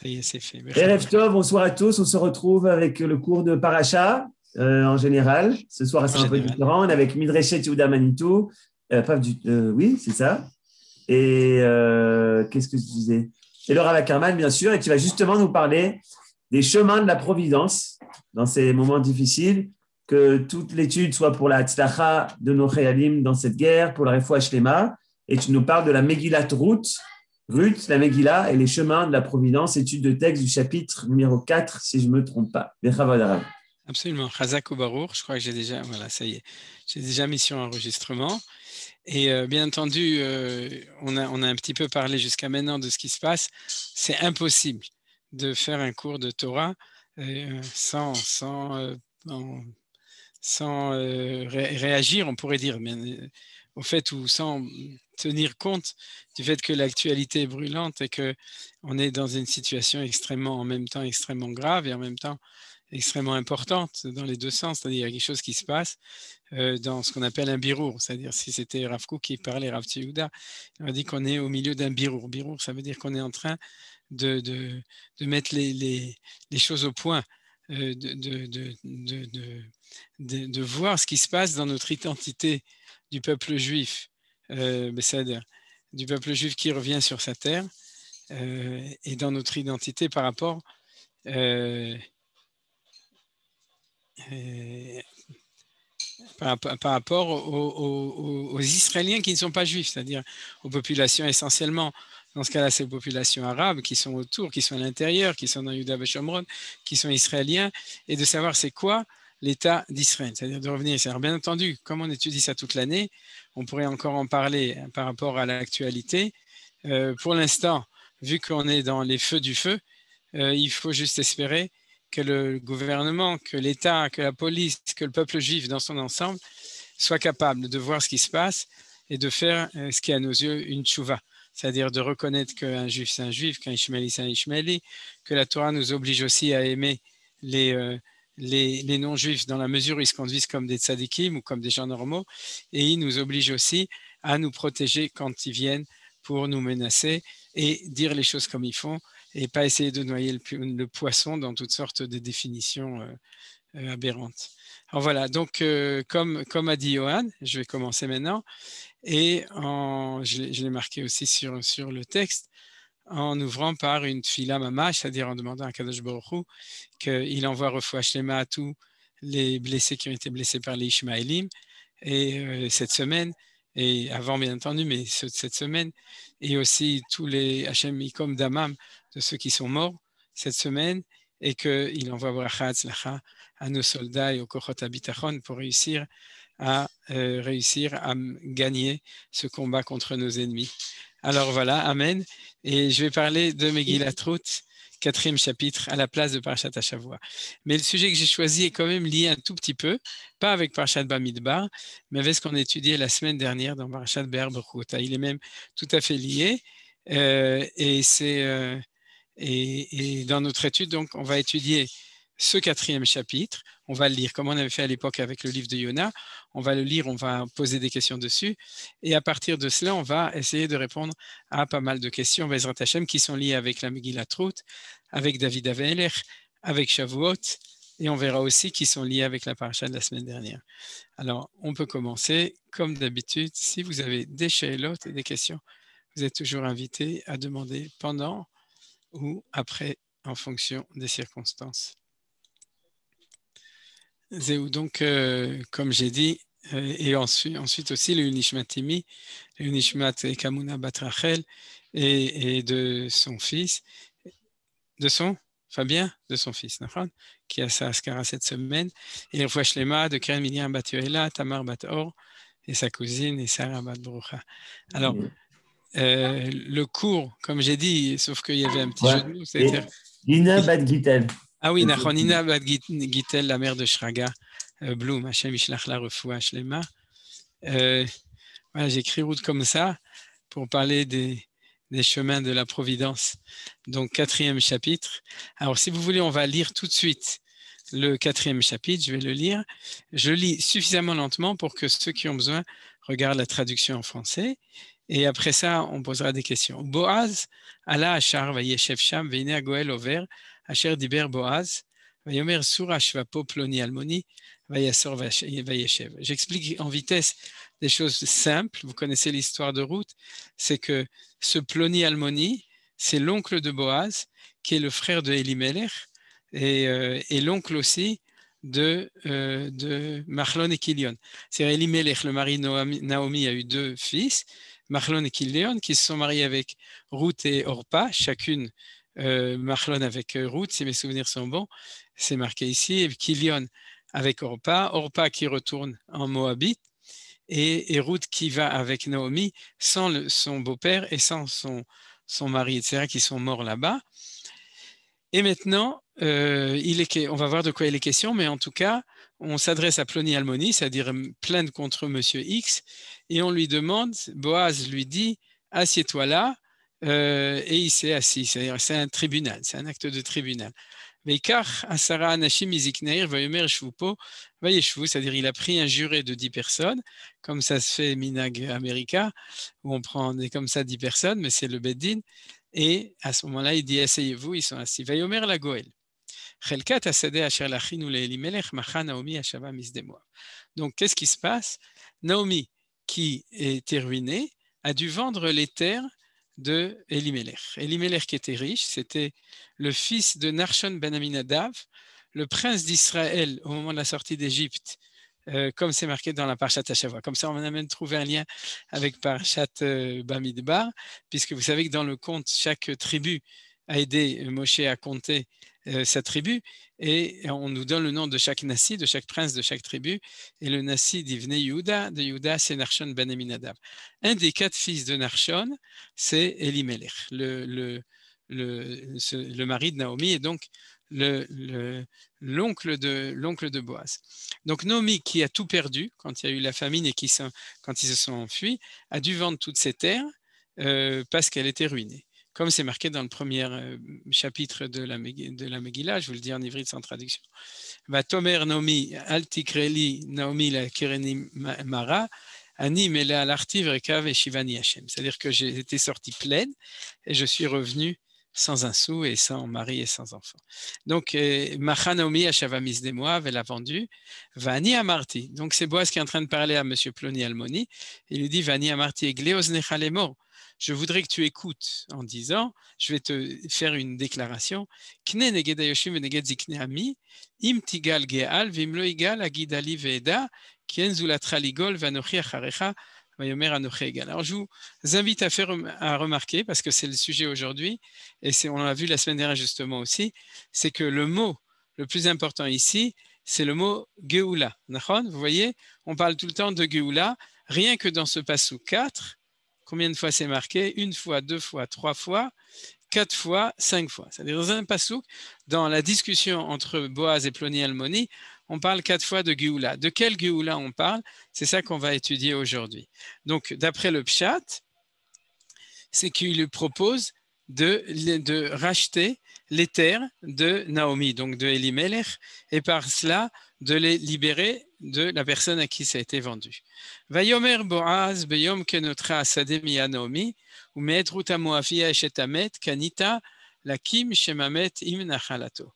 Ça y est, c'est fait. Tov, bonsoir à tous. On se retrouve avec le cours de Paracha euh, en général. Ce soir, c'est un peu différent. On est avec Midreshet Yehuda euh, du, euh, oui, c'est ça. Et qu'est-ce que tu disais Et Laura Lakerman bien sûr, et tu vas justement nous parler des chemins de la providence dans ces moments difficiles. Que toute l'étude soit pour la Hatzlacha de nos Réalim dans cette guerre, pour la Refoua Lema, Et tu nous parles de la Megillat Route Ruth, la Megillah et les chemins de la providence, étude de texte du chapitre numéro 4, si je ne me trompe pas. Absolument. Chazak Barour, je crois que j'ai déjà, voilà, ça y est, j'ai déjà mis sur enregistrement. Et euh, bien entendu, euh, on, a, on a un petit peu parlé jusqu'à maintenant de ce qui se passe. C'est impossible de faire un cours de Torah euh, sans, sans, réagir, on pourrait dire, mais, au fait, ou sans tenir compte du fait que l'actualité est brûlante et que on est dans une situation extrêmement, en même temps, extrêmement grave et en même temps extrêmement importante dans les deux sens, c'est-à-dire qu'il y a quelque chose qui se passe euh, dans ce qu'on appelle un birour, c'est-à-dire si c'était Rav qui parlait Rav on il a dit qu'on est au milieu d'un birour. Birour, ça veut dire qu'on est en train de, mettre les, choses au point, euh, de, voir ce qui se passe dans notre identité du peuple juif euh, cest à du peuple juif qui revient sur sa terre euh, et dans notre identité par rapport euh, par, rapport aux, Israéliens qui ne sont pas juifs, c'est-à-dire aux populations essentiellement, dans ce cas-là, c'est populations arabes qui sont autour, qui sont à l'intérieur, qui sont dans et Shomron, qui sont israéliens, et de savoir c'est quoi l'État d'Israël, c'est-à-dire de revenir. Alors bien entendu, comme on étudie ça toute l'année, on pourrait encore en parler hein, par rapport à l'actualité. Euh, pour l'instant, vu qu'on est dans les feux du feu, euh, il faut juste espérer que le gouvernement, que l'État, que la police, que le peuple juif dans son ensemble soit capable de voir ce qui se passe et de faire euh, ce qui est à nos yeux une tchouva, c'est-à-dire de reconnaître qu'un juif c'est un juif, qu'un ishmaeli c'est un ishmaeli, que la Torah nous oblige aussi à aimer les les, non-juifs dans la mesure où ils se conduisent comme des tzadikim ou comme des gens normaux, et ils nous obligent aussi à nous protéger quand ils viennent pour nous menacer et dire les choses comme ils font et pas essayer de noyer le, poisson dans toutes sortes de définitions euh, euh, aberrantes. Alors voilà, donc euh, comme, a dit Johan, je vais commencer maintenant, et je l'ai marqué aussi sur le texte, en ouvrant par une fila mama c'est-à-dire en demandant à Kadosh Baruch qu'il envoie refouach à tous les blessés qui ont été blessés par les Ishmaélim. Et euh, cette semaine, et avant bien entendu, mais cette semaine, et aussi tous les Hachem Ikom Damam de ceux qui sont morts cette semaine, et qu'il envoie bracha à nos soldats et au Kochot Abitachon pour réussir à euh, réussir à gagner ce combat contre nos ennemis. Alors voilà, Amen. Et je vais parler de Ruth, quatrième chapitre, à la place de Parashat Shavua. Mais le sujet que j'ai choisi est quand même lié un tout petit peu, pas avec Parashat Bamidbar, mais avec ce qu'on a étudié la semaine dernière dans Parashat Berberkut. Il est même tout à fait lié. Euh, et c'est euh, et, et, dans notre étude, donc, on va étudier ce quatrième chapitre. On va le lire comme on avait fait à l'époque avec le livre de Yona on va le lire, on va poser des questions dessus. Et à partir de cela, on va essayer de répondre à pas mal de questions, Bezrat Hashem, qui sont liées avec la Megillah Trout, avec David Aveler, avec Shavuot, et on verra aussi qui sont liées avec la paracha de la semaine dernière. Alors, on peut commencer. Comme d'habitude, si vous avez des shaylot et des questions, vous êtes toujours invité à demander pendant ou après en fonction des circonstances. Zéou, donc, euh, comme j'ai dit, euh, et ensuite, aussi le Unishmatimi, le Unishmat Kamuna Batrachel, et, et, de son fils, de son Fabien, de son fils, Nathan, qui a sa Askara cette semaine, et le Shlema, de Keren Miriam Batuela, Tamar Bator, et sa cousine, et Sarah Batbrucha. Alors, euh, le cours, comme j'ai dit, sauf qu'il y avait un petit jeu de mots, c'est-à-dire. Lina Batgitel. Ah oui, gitel la mère de Shraga, euh, Blum, Hachem Ishlach la refoua Shlema. Euh, voilà, j'écris route comme ça pour parler des, des chemins de la providence. Donc, quatrième chapitre. Alors, si vous voulez, on va lire tout de suite le quatrième chapitre. Je vais le lire. Je lis suffisamment lentement pour que ceux qui ont besoin regardent la traduction en français. Et après ça, on posera des questions. Boaz Achar, va Char, Sham, Goel, Over, J'explique en vitesse des choses simples. Vous connaissez l'histoire de Ruth. C'est que ce ploni almoni, c'est l'oncle de Boaz, qui est le frère de Elimelech, et, euh, et l'oncle aussi de, euh, de Mahlon et Kilion. cest à Elimelech, le mari Naomi, Naomi, a eu deux fils, Mahlon et Kilion, qui se sont mariés avec Ruth et Orpa, chacune euh, Marlon avec euh, Ruth, si mes souvenirs sont bons, c'est marqué ici, Kilion avec Orpa, Orpa qui retourne en Moabite, et, et qui va avec Naomi sans son beau-père et sans son, son mari, etc., qui sont morts là-bas. Et maintenant, euh, on va voir de quoi il est question, mais en tout cas, on s'adresse à Plony Almoni, c'est-à-dire plainte contre Monsieur X, et on lui demande, Boaz lui dit, assieds-toi là, euh, et il s'est assis, cest un tribunal, c'est un acte de tribunal. C'est-à-dire, il a pris un juré de 10 personnes, comme ça se fait Minag America, où on prend comme ça 10 personnes, mais c'est le Beddin. Et à ce moment-là, il dit Asseyez-vous, ils sont assis. Vayomer la Goël. Donc, qu'est-ce qui se passe Naomi, qui était ruinée, a dû vendre les terres de Elimelech. Elimelech qui était riche, c'était le fils de Narshon ben Aminadav, le prince d'Israël au moment de la sortie d'Égypte, euh, comme c'est marqué dans la Parchat Hashavoah. Comme ça, on a même trouvé un lien avec Parchat euh, Bamidbar, puisque vous savez que dans le conte, chaque tribu a aidé Moshe à compter euh, sa tribu. Et on nous donne le nom de chaque nasi, de chaque prince, de chaque tribu. Et le Nassi venez Yuda, De Yehuda, c'est Narshon ben Aminadab. Un des quatre fils de Narshon, c'est Elimelech, le, le, le, mari de Naomi. Et donc, l'oncle de l'oncle de Boaz. Donc Naomi qui a tout perdu quand il y a eu la famine et qui quand ils se sont enfuis a dû vendre toutes ses terres euh, parce qu'elle était ruinée comme c'est marqué dans le premier euh, chapitre de la, de la Megillah, je vous le dis en ivrite sans traduction. Va Tomer Nomi Altikreli Naomi la Kereni Mara. Anim, et Shivani Hashem. C'est-à-dire que j'ai été sorti pleine et je suis revenu sans un sou et sans mari et sans enfant. Donc, euh, Machanomi Achavamis des mois elle a vendu Vani Amarti. Donc, c'est Boaz qui est en train de parler à M. Ploni Almoni. Il lui dit Vani Amarti et je voudrais que tu écoutes en disant, je vais te faire une déclaration, Alors je vous invite à faire à remarquer, parce que c'est le sujet aujourd'hui, et on l'a vu la semaine dernière justement aussi, c'est que le mot le plus important ici, c'est le mot Geoula. Vous voyez, on parle tout le temps de Geoula, rien que dans ce passou 4, Combien de fois c'est marqué Une fois, deux fois, trois fois, quatre fois, cinq fois. C'est-à-dire dans un dans la discussion entre Boaz et Ploni Almoni, on parle quatre fois de Géoula. De quel Géoula on parle C'est ça qu'on va étudier aujourd'hui. Donc, d'après le Pshat, c'est qu'il lui propose de, de racheter les terres de Naomi, donc de Elimelech, et par cela de les libérer de la personne à qui ça a été vendu. Boaz beyom kanita lakim shemamet im nachalato.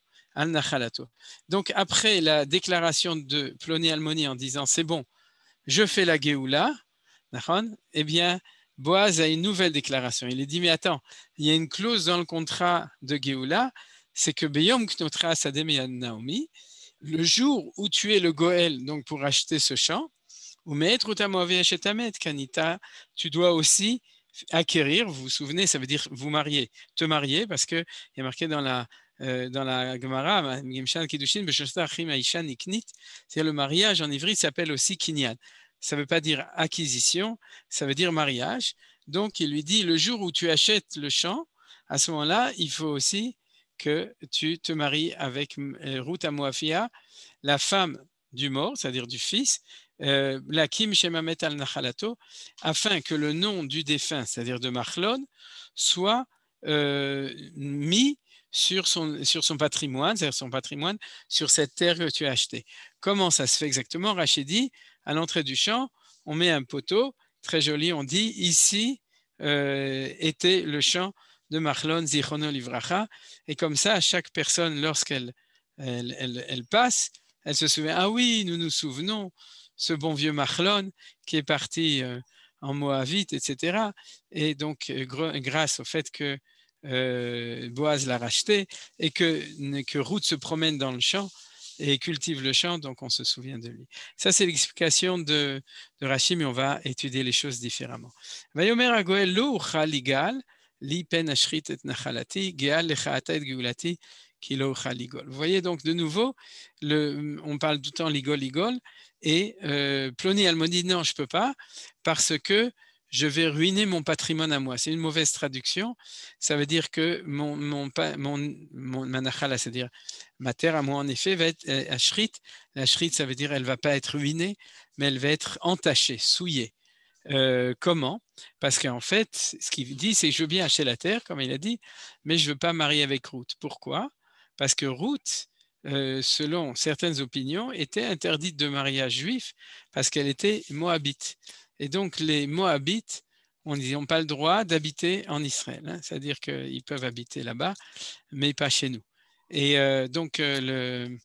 Donc après la déclaration de Ploné Almoni en disant c'est bon, je fais la Géoula, eh bien Boaz a une nouvelle déclaration. Il est dit mais attends, il y a une clause dans le contrat de Géoula, c'est que Beyom Knotra Sademi Naomi, le jour où tu es le Goël, donc pour acheter ce champ, ou maître ou Kanita, tu dois aussi acquérir, vous vous souvenez, ça veut dire vous marier, te marier, parce qu'il y a marqué dans la, euh, dans la Gemara, c'est le mariage en ivrite s'appelle aussi kinyan. Ça ne veut pas dire acquisition, ça veut dire mariage. Donc il lui dit, le jour où tu achètes le champ, à ce moment-là, il faut aussi que tu te maries avec euh, Ruta Moafia, la femme du mort, c'est-à-dire du fils, euh, Shemamet al-Nachalato, afin que le nom du défunt, c'est-à-dire de Mahlon, soit euh, mis sur son, patrimoine, c'est-à-dire son patrimoine, sur cette terre que tu as achetée. Comment ça se fait exactement Rachid à l'entrée du champ, on met un poteau, très joli, on dit, ici était le champ de Machlon Zichrono Livracha. Et comme ça, chaque personne, lorsqu'elle elle, passe, elle se souvient Ah oui, nous nous souvenons, ce bon vieux Machlon qui est parti euh, en Moavite, etc. Et donc, euh, grâce au fait que euh, Boaz l'a racheté et que, que Ruth se promène dans le champ, et cultive le champ, donc on se souvient de lui. Ça, c'est l'explication de, de Rachim, et on va étudier les choses différemment. Vayomer Agoel lo ligal, Li ashrit kilo Vous voyez donc de nouveau, on parle tout le temps ligol, ligol, et euh, Ploni dit non, je ne peux pas, parce que je vais ruiner mon patrimoine à moi. C'est une mauvaise traduction. Ça veut dire que mon, mon, mon, cest dire ma terre à moi, en effet, va être euh, ashrit. La ça veut dire elle ne va pas être ruinée, mais elle va être entachée, souillée. Euh, comment Parce qu'en fait, ce qu'il dit, c'est je veux bien acheter la terre, comme il a dit, mais je ne veux pas marier avec Ruth. Pourquoi Parce que Ruth, euh, selon certaines opinions, était interdite de mariage juif parce qu'elle était moabite. Et donc les moabites on n'ont pas le droit d'habiter en Israël, hein. c'est-à-dire qu'ils peuvent habiter là-bas, mais pas chez nous. Et euh, donc le,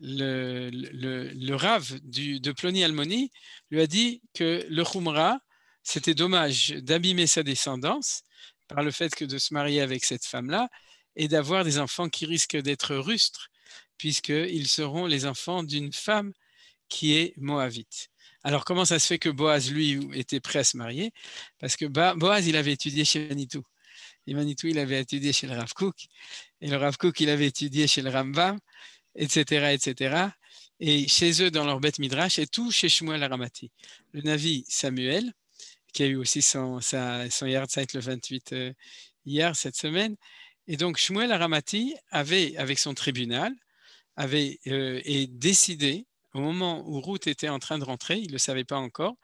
le, le, rave de Ploni Almoni lui a dit que le Khumra, c'était dommage d'abîmer sa descendance par le fait que de se marier avec cette femme-là et d'avoir des enfants qui risquent d'être rustres, puisqu'ils seront les enfants d'une femme qui est Moavite Alors, comment ça se fait que Boaz, lui, était prêt à se marier Parce que Boaz, il avait étudié chez Manitou. Et Manitou, il avait étudié chez le Rav Et le Rav Kook, il avait étudié chez le Rambam etc., etc. Et chez eux, dans leur bête midrash, et tout chez Shmuel Aramati. Le Navi Samuel, qui a eu aussi son, son yard site le 28 euh, hier, cette semaine. Et donc, Shmuel Aramati avait, avec son tribunal, avait et euh, décidé, au moment où Ruth était en train de rentrer, il ne le savait pas encore,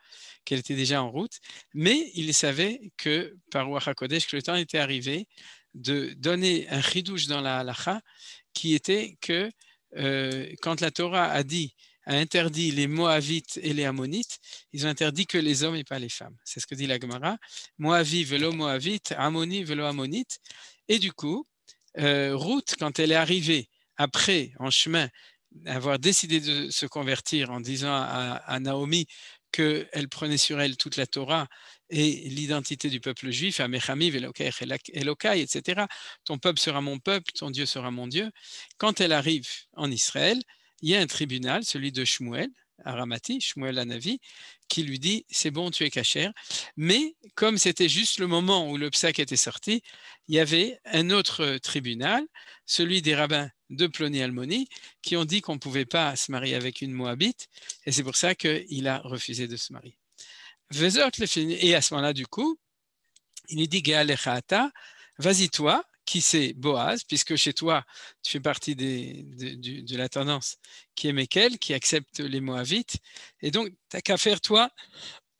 qu'elle était déjà en route, mais il savait que par Kodesh que le temps était arrivé de donner un ridouche dans la halacha, qui était que euh, quand la Torah a dit, a interdit les Moavites et les Ammonites, ils ont interdit que les hommes et pas les femmes. C'est ce que dit la Gemara. Moavi velo Moavite, Ammoni velo Ammonite. Et du coup, euh, Ruth, quand elle est arrivée après, en chemin, avoir décidé de se convertir en disant à, à Naomi qu'elle prenait sur elle toute la Torah et l'identité du peuple juif, Amechamiv, Elokai, etc. Ton peuple sera mon peuple, ton Dieu sera mon Dieu. Quand elle arrive en Israël, il y a un tribunal, celui de Shmuel, Aramati, Shmuel Anavi, qui lui dit C'est bon, tu es cachère. Mais comme c'était juste le moment où le psaque était sorti, il y avait un autre tribunal, celui des rabbins de Plony Almoni, qui ont dit qu'on ne pouvait pas se marier avec une Moabite. Et c'est pour ça qu'il a refusé de se marier. Et à ce moment-là, du coup, il lui dit vas-y toi, qui c'est Boaz, puisque chez toi, tu fais partie des, de, de, de, la tendance qui est Mekel, qui accepte les Moavites. Et donc, tu qu'à faire toi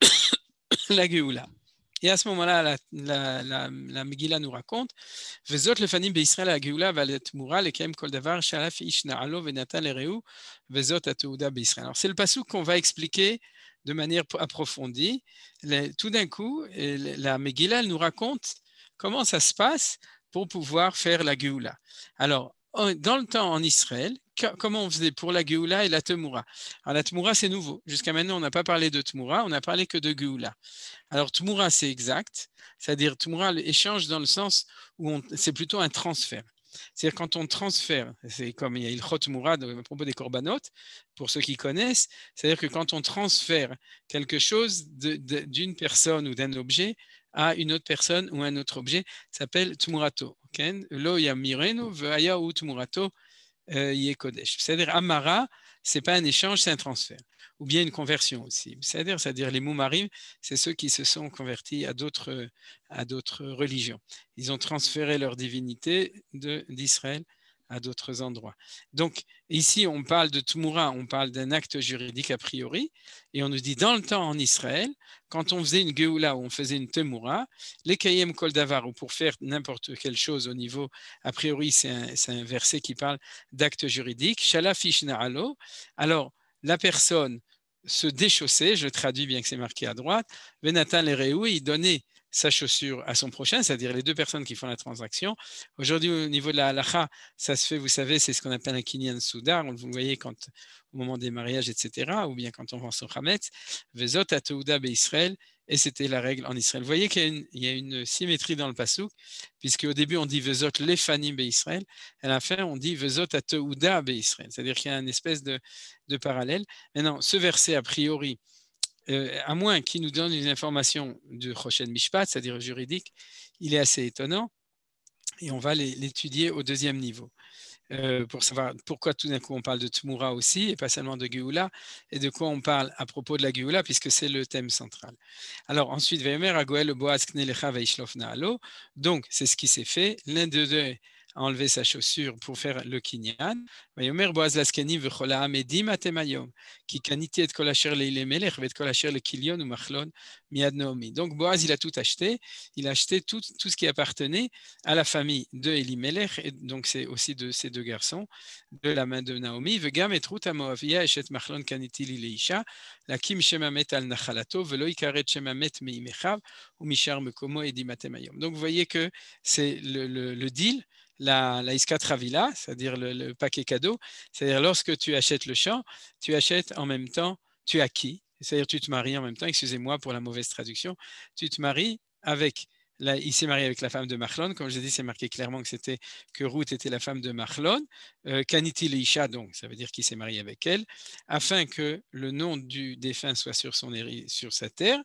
la Géoula. Et à ce moment-là, la, la, la, Megillah nous raconte Vezot le fanim beIsraël la Géoula valet mura le kem kol shalaf ishna alo venatan lereu vezot atouda beIsraël. Alors, c'est le passou qu'on va expliquer de manière approfondie, tout d'un coup, la Megillah nous raconte comment ça se passe pour pouvoir faire la Géoula. Alors, dans le temps en Israël, comment on faisait pour la Géoula et la Temoura Alors, la Temoura, c'est nouveau. Jusqu'à maintenant, on n'a pas parlé de Temoura, on n'a parlé que de Géoula. Alors, Temoura, c'est exact, c'est-à-dire Temoura, l'échange dans le sens où c'est plutôt un transfert. C'est-à-dire quand on transfère, c'est comme il y a Ilchot Mourad à propos des corbanotes, pour ceux qui connaissent, c'est-à-dire que quand on transfère quelque chose d'une personne ou d'un objet à une autre personne ou un autre objet, ça s'appelle Tmurato. Lo yamirenu euh, yekodesh. C'est-à-dire Amara, c'est pas un échange, c'est un transfert ou bien une conversion aussi. C'est-à-dire, c'est-à-dire les Moumarim, c'est ceux qui se sont convertis à d'autres, à d'autres religions. Ils ont transféré leur divinité de, d'Israël à d'autres endroits. Donc ici, on parle de Tmoura, on parle d'un acte juridique a priori, et on nous dit dans le temps en Israël, quand on faisait une Geoula ou on faisait une Tmoura, les Kayem Koldavar, ou pour faire n'importe quelle chose au niveau, a priori, c'est un, c'est un verset qui parle d'acte juridique, Shalafishna alors la personne se déchaussait, je traduis bien que c'est marqué à droite, Venatan Lereu, il donnait sa chaussure à son prochain, c'est-à-dire les deux personnes qui font la transaction. Aujourd'hui, au niveau de la halakha, ça se fait, vous savez, c'est ce qu'on appelle un kinyan soudar. On vous le voyez quand, au moment des mariages, etc., ou bien quand on vend son hametz. Vezot atouda be Israël, et c'était la règle en Israël. Vous voyez qu'il y, a une, symétrie dans le pasouk, puisque au début on dit vezot lefanim be Israël, à la fin on dit vezot atouda be Israël, c'est-à-dire qu'il y a une espèce de, de parallèle. Maintenant, ce verset, a priori, euh, à moins qu'il nous donne une information du Rochen Mishpat, c'est-à-dire juridique, il est assez étonnant et on va l'étudier au deuxième niveau. Euh, pour savoir pourquoi tout d'un coup on parle de tumura aussi et pas seulement de Géoula et de quoi on parle à propos de la Géoula puisque c'est le thème central. Alors ensuite, Vemer, Agoel, Boaz, Knelecha, Donc c'est ce qui s'est fait. L'un de deux enlever sa chaussure pour faire le kinyan. Vayomer boaz laskani v'chola amedim atem ayom, ki kaniti et kol le leilemelech, v'et kol le lekilion ou machlon miad Naomi. Donc Boaz, il a tout acheté, il a acheté tout, tout ce qui appartenait à la famille de Elimelech, et donc c'est aussi de ces deux garçons, de la main de Naomi. V'gam et rout amoavia eshet machlon kaniti leilisha, lakim shemamet al nachalato, v'lo ikaret shemamet meimechav, ou mishar mekomo edim atem Donc vous voyez que c'est le, le, le deal la, la Travila, c'est-à-dire le, paquet cadeau, c'est-à-dire lorsque tu achètes le champ, tu achètes en même temps, tu acquis, c'est-à-dire tu te maries en même temps, excusez-moi pour la mauvaise traduction, tu te maries avec, il s'est marié avec la femme de Mahlon, comme l'ai dit, c'est marqué clairement que c'était que Ruth était la femme de Mahlon, euh, Kaniti Leisha, donc ça veut dire qu'il s'est marié avec elle, afin que le nom du défunt soit sur, sur sa terre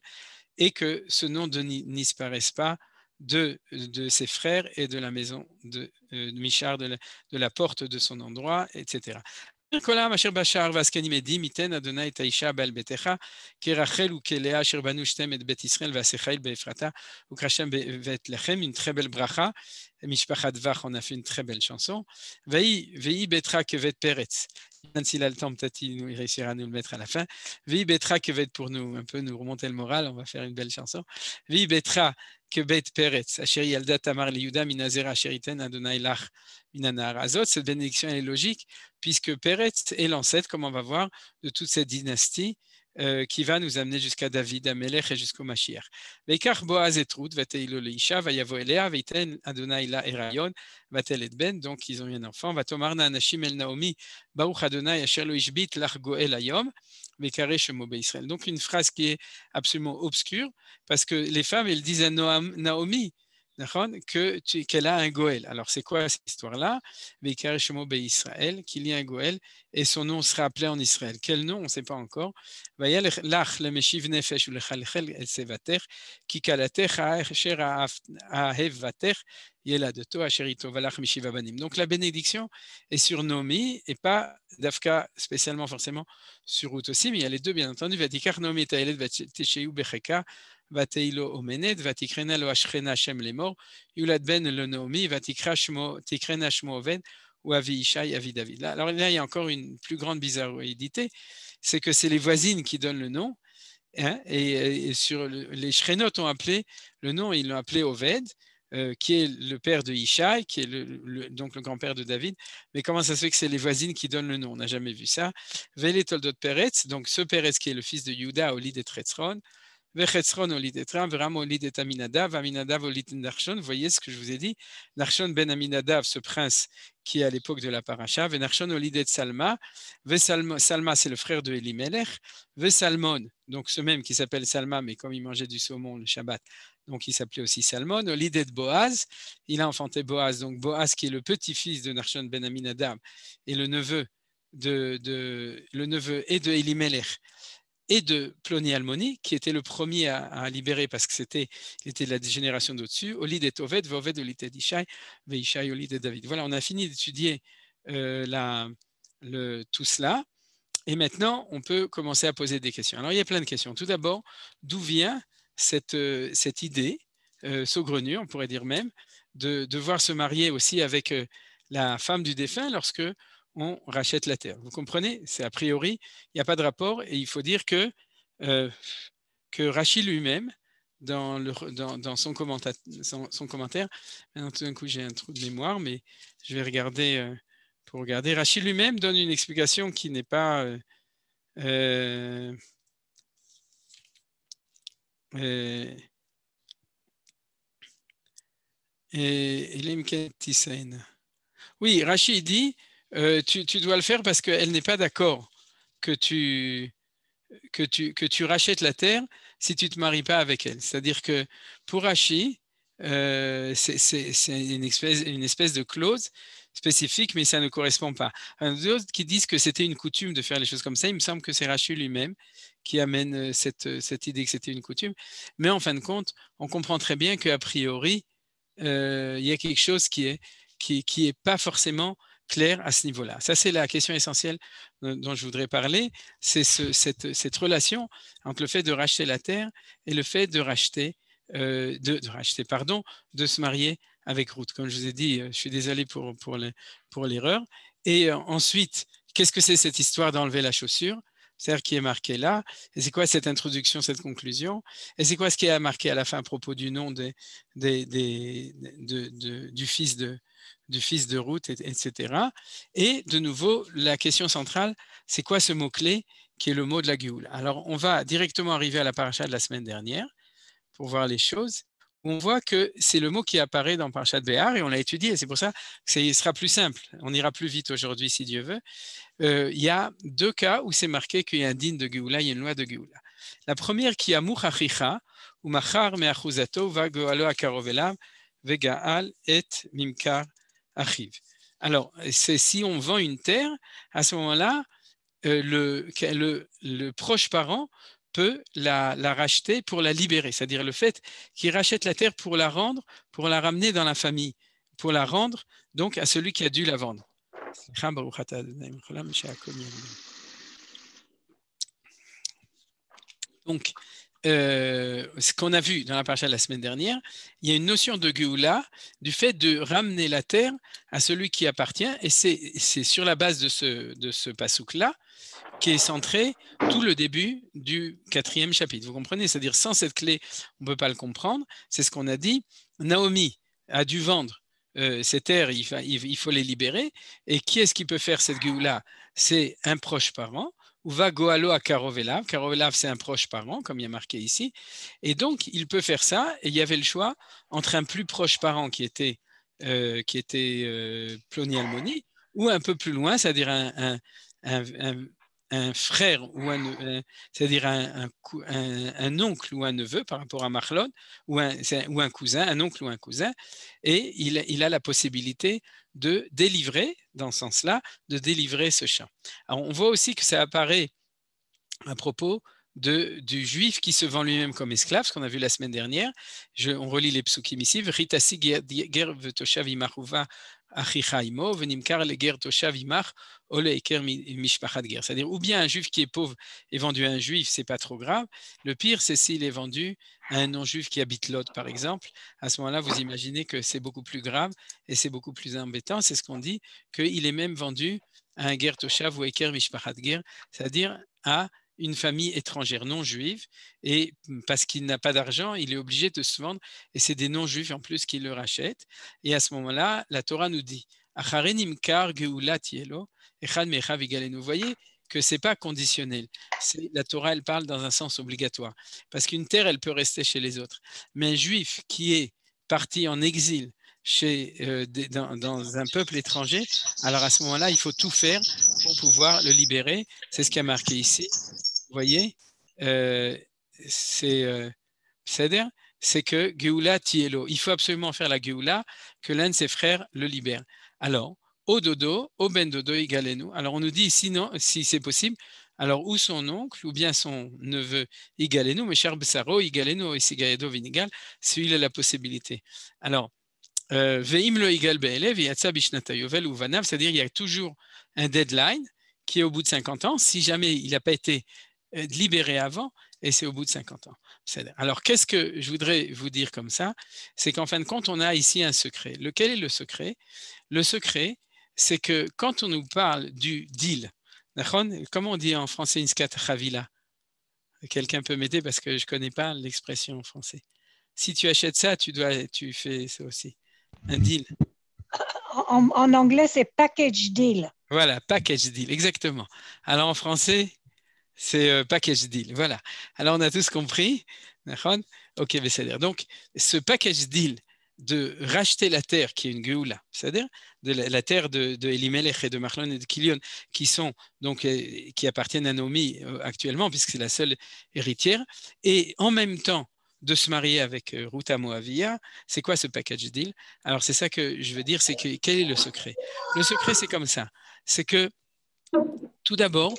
et que ce nom de disparaisse pas de, ses frères et de la maison de, euh, de de la, porte de son endroit, etc. Une très belle bracha Mishpachat Vach, on a fait une très belle chanson. Vei, Vei Betra Kevet Peretz. Même s'il a le temps, peut-être il réussira à nous le mettre à la fin. Vei Betra Kevet pour nous, un peu nous remonter le moral, on va faire une belle chanson. Vei Betra Kevet Peretz. Asheri Yalda Tamar Liyuda Minazera chériten Adonai Lach Minanar Azot. Cette bénédiction, est logique, puisque Peretz est l'ancêtre, comme on va voir, de toute cette dynastie euh, qui va nous amener jusqu'à David, à Melech et jusqu'au Mashiach. Veikar Boaz et Trout, Vateilo Leisha, Vayavo Elea, Veiten Adonai La Erayon, Vatel et Ben, donc ils ont eu un enfant, Vatomarna Anashim El Naomi, Baruch Adonai, Asher Lo Ishbit, Largo El Ayom, Veikare Shemo Israël. Donc une phrase qui est absolument obscure, parce que les femmes, elles disent à Naomi, que qu'elle a un Goël. Alors, c'est quoi cette histoire-là Israël, qu'il y a un Goël, et son nom sera appelé en Israël. Quel nom On ne sait pas encore. Donc, la bénédiction est sur Nomi, et pas d'Afka spécialement, forcément, sur Ruth aussi, mais il y a les deux, bien entendu. Vadikar Nomi, alors là, il y a encore une plus grande bizarroïdité, c'est que c'est les voisines qui donnent le nom, hein, et, sur les Shrenot ont appelé le nom, ils l'ont appelé Oved, euh, qui est le père de Ishai, qui est le, donc le grand-père de David. Mais comment ça se fait que c'est les voisines qui donnent le nom On n'a jamais vu ça. Vele Toldot Peretz, donc ce Peretz qui est le fils de Yuda, au lit des Tretzron. Vous voyez ce que je vous ai dit. Narshon ben Aminadav, ce prince qui est à l'époque de la paracha. Narshon olidet Salma. Salma, c'est le frère de Elimelech. Salmon, donc ce même qui s'appelle Salma, mais comme il mangeait du saumon le Shabbat, donc il s'appelait aussi Salmon. Olidet Boaz. Il a enfanté Boaz. Donc Boaz, qui est le petit-fils de Narshon ben Aminadav et le neveu, de, le neveu et de Elimelech et de Plony-Almoni, qui était le premier à, libérer parce que c'était était de la génération d'au-dessus, Olide et Oved, et Ishai, Veishai, Olide de David. Voilà, on a fini d'étudier euh, tout cela. Et maintenant, on peut commencer à poser des questions. Alors, il y a plein de questions. Tout d'abord, d'où vient cette, euh, idée euh, saugrenue, on pourrait dire même, de devoir se marier aussi avec la femme du défunt lorsque on rachète la terre. Vous comprenez C'est a priori, il n'y a pas de rapport et il faut dire que, euh, que Rachid lui-même, dans, son, commentaire, maintenant tout d'un coup j'ai un trou de mémoire, mais je vais regarder euh, pour regarder. Rachid lui-même donne une explication qui n'est pas. Euh, oui, Rachid dit euh, tu, dois le faire parce qu'elle n'est pas d'accord que tu, que, tu, que tu rachètes la terre si tu ne te maries pas avec elle. C'est-à-dire que pour Rachi, euh, c'est une espèce, une espèce de clause spécifique, mais ça ne correspond pas. Un d'autres qui disent que c'était une coutume de faire les choses comme ça, il me semble que c'est Rachi lui-même qui amène euh, cette, cette idée que c'était une coutume. Mais en fin de compte, on comprend très bien qu'a priori, il y a quelque chose qui n'est qui est pas forcément clair à ce niveau-là. Ça, c'est la question essentielle dont je voudrais parler. C'est cette, relation entre le fait de racheter la terre et le fait de racheter, euh, de, racheter, pardon, de se marier avec Ruth. Comme je vous ai dit, euh, je suis désolé pour, pour l'erreur. et euh, ensuite, qu'est-ce que c'est cette histoire d'enlever la chaussure c'est-à-dire qui est marqué là, et c'est quoi cette introduction, cette conclusion, et c'est quoi ce qui est marqué à la fin à propos du nom du fils de, du fils de route, etc. Et de nouveau, la question centrale, c'est quoi ce mot-clé qui est le mot de la Géoula Alors, on va directement arriver à la paracha de la semaine dernière pour voir les choses. On voit que c'est le mot qui apparaît dans de Béar et on l'a étudié. C'est pour ça que sera plus simple. On ira plus vite aujourd'hui si Dieu veut. Euh, il y a deux cas où c'est marqué qu'il y a un digne de Géoula, il y a une loi de Géoula. La première qui est Amuchachicha, ou Machar Meachuzato, Karovelam Akarovela, Al, et Mimkar arrive. Alors, c'est si on vend une terre, à ce moment-là, euh, le, proche parent peut la, la, racheter pour la libérer, c'est-à-dire le fait qu'il rachète la terre pour la rendre, pour la ramener dans la famille, pour la rendre donc à celui qui a dû la vendre. Donc, euh, ce qu'on a vu dans la de la semaine dernière, il y a une notion de Géoula, du fait de ramener la terre à celui qui appartient, et c'est sur la base de ce, de ce pasouk-là est centré tout le début du quatrième chapitre. Vous comprenez C'est-à-dire, sans cette clé, on ne peut pas le comprendre. C'est ce qu'on a dit. Naomi a dû vendre ses euh, terres, il, faut les libérer. Et qui est-ce qui peut faire cette Géoula C'est un proche parent ou va Goalo à Karovelav. Karovelav, c'est un proche parent, comme il y a marqué ici. Et donc, il peut faire ça. Et il y avait le choix entre un plus proche parent qui était, euh, qui était euh, Almoni, ou un peu plus loin, c'est-à-dire un, un frère ou un, euh, c'est-à-dire un, un, oncle ou un neveu par rapport à Marlon, ou un, ou un cousin, un oncle ou un cousin, et il, il a la possibilité de délivrer, dans ce sens-là, de délivrer ce champ. Alors, on voit aussi que ça apparaît à propos de, du juif qui se vend lui-même comme esclave, ce qu'on a vu la semaine dernière. Je, on relit les psukim ici. C'est-à-dire, ou bien un juif qui est pauvre est vendu à un juif, c'est pas trop grave. Le pire, c'est s'il est vendu à un non-juif qui habite l'autre, par exemple. À ce moment-là, vous imaginez que c'est beaucoup plus grave et c'est beaucoup plus embêtant. C'est ce qu'on dit, qu'il est même vendu à un ger toshav ou eker mishpachat ger, c'est-à-dire à une famille étrangère non juive et parce qu'il n'a pas d'argent, il est obligé de se vendre et c'est des non juifs en plus qui le rachètent. Et à ce moment-là, la Torah nous dit Vous voyez que c'est pas conditionnel. La Torah, elle parle dans un sens obligatoire parce qu'une terre, elle peut rester chez les autres. Mais un juif qui est parti en exil chez, euh, dans, un peuple étranger, alors à ce moment-là, il faut tout faire pour pouvoir le libérer. C'est ce qui a marqué ici. Vous voyez, euh, c'est euh, c'est que Geoula Tielo. Il faut absolument faire la Geoula, que l'un de ses frères le libère. Alors, au dodo, au ben dodo, igalenu. Alors, on nous dit sinon, si c'est possible, alors ou son oncle ou bien son neveu igalenu, mes chers Bessaro, igalenu, isigaedo, vinigal, celui a la possibilité. Alors, euh, c'est-à-dire il y a toujours un deadline qui est au bout de 50 ans, si jamais il n'a pas été euh, libéré avant, et c'est au bout de 50 ans. Alors, qu'est-ce que je voudrais vous dire comme ça C'est qu'en fin de compte, on a ici un secret. Lequel est le secret Le secret, c'est que quand on nous parle du deal, comment on dit en français chavila Quelqu'un peut m'aider parce que je ne connais pas l'expression en français. Si tu achètes ça, tu, dois, tu fais ça aussi un deal. En, anglais, c'est package deal. Voilà, package deal, exactement. Alors en français, c'est euh, package deal. Voilà. Alors on a tous compris. Ok, mais c'est-à-dire. Donc ce package deal de racheter la terre qui est une geoula, c'est-à-dire de la, terre de, Elimelech et de Marlon et de Kilion, qui sont donc euh, qui appartiennent à Nomi euh, actuellement puisque c'est la seule héritière, et en même temps de se marier avec euh, Ruta Moavia. C'est quoi ce package deal Alors, c'est ça que je veux dire, c'est que quel est le secret Le secret, c'est comme ça. C'est que, tout d'abord,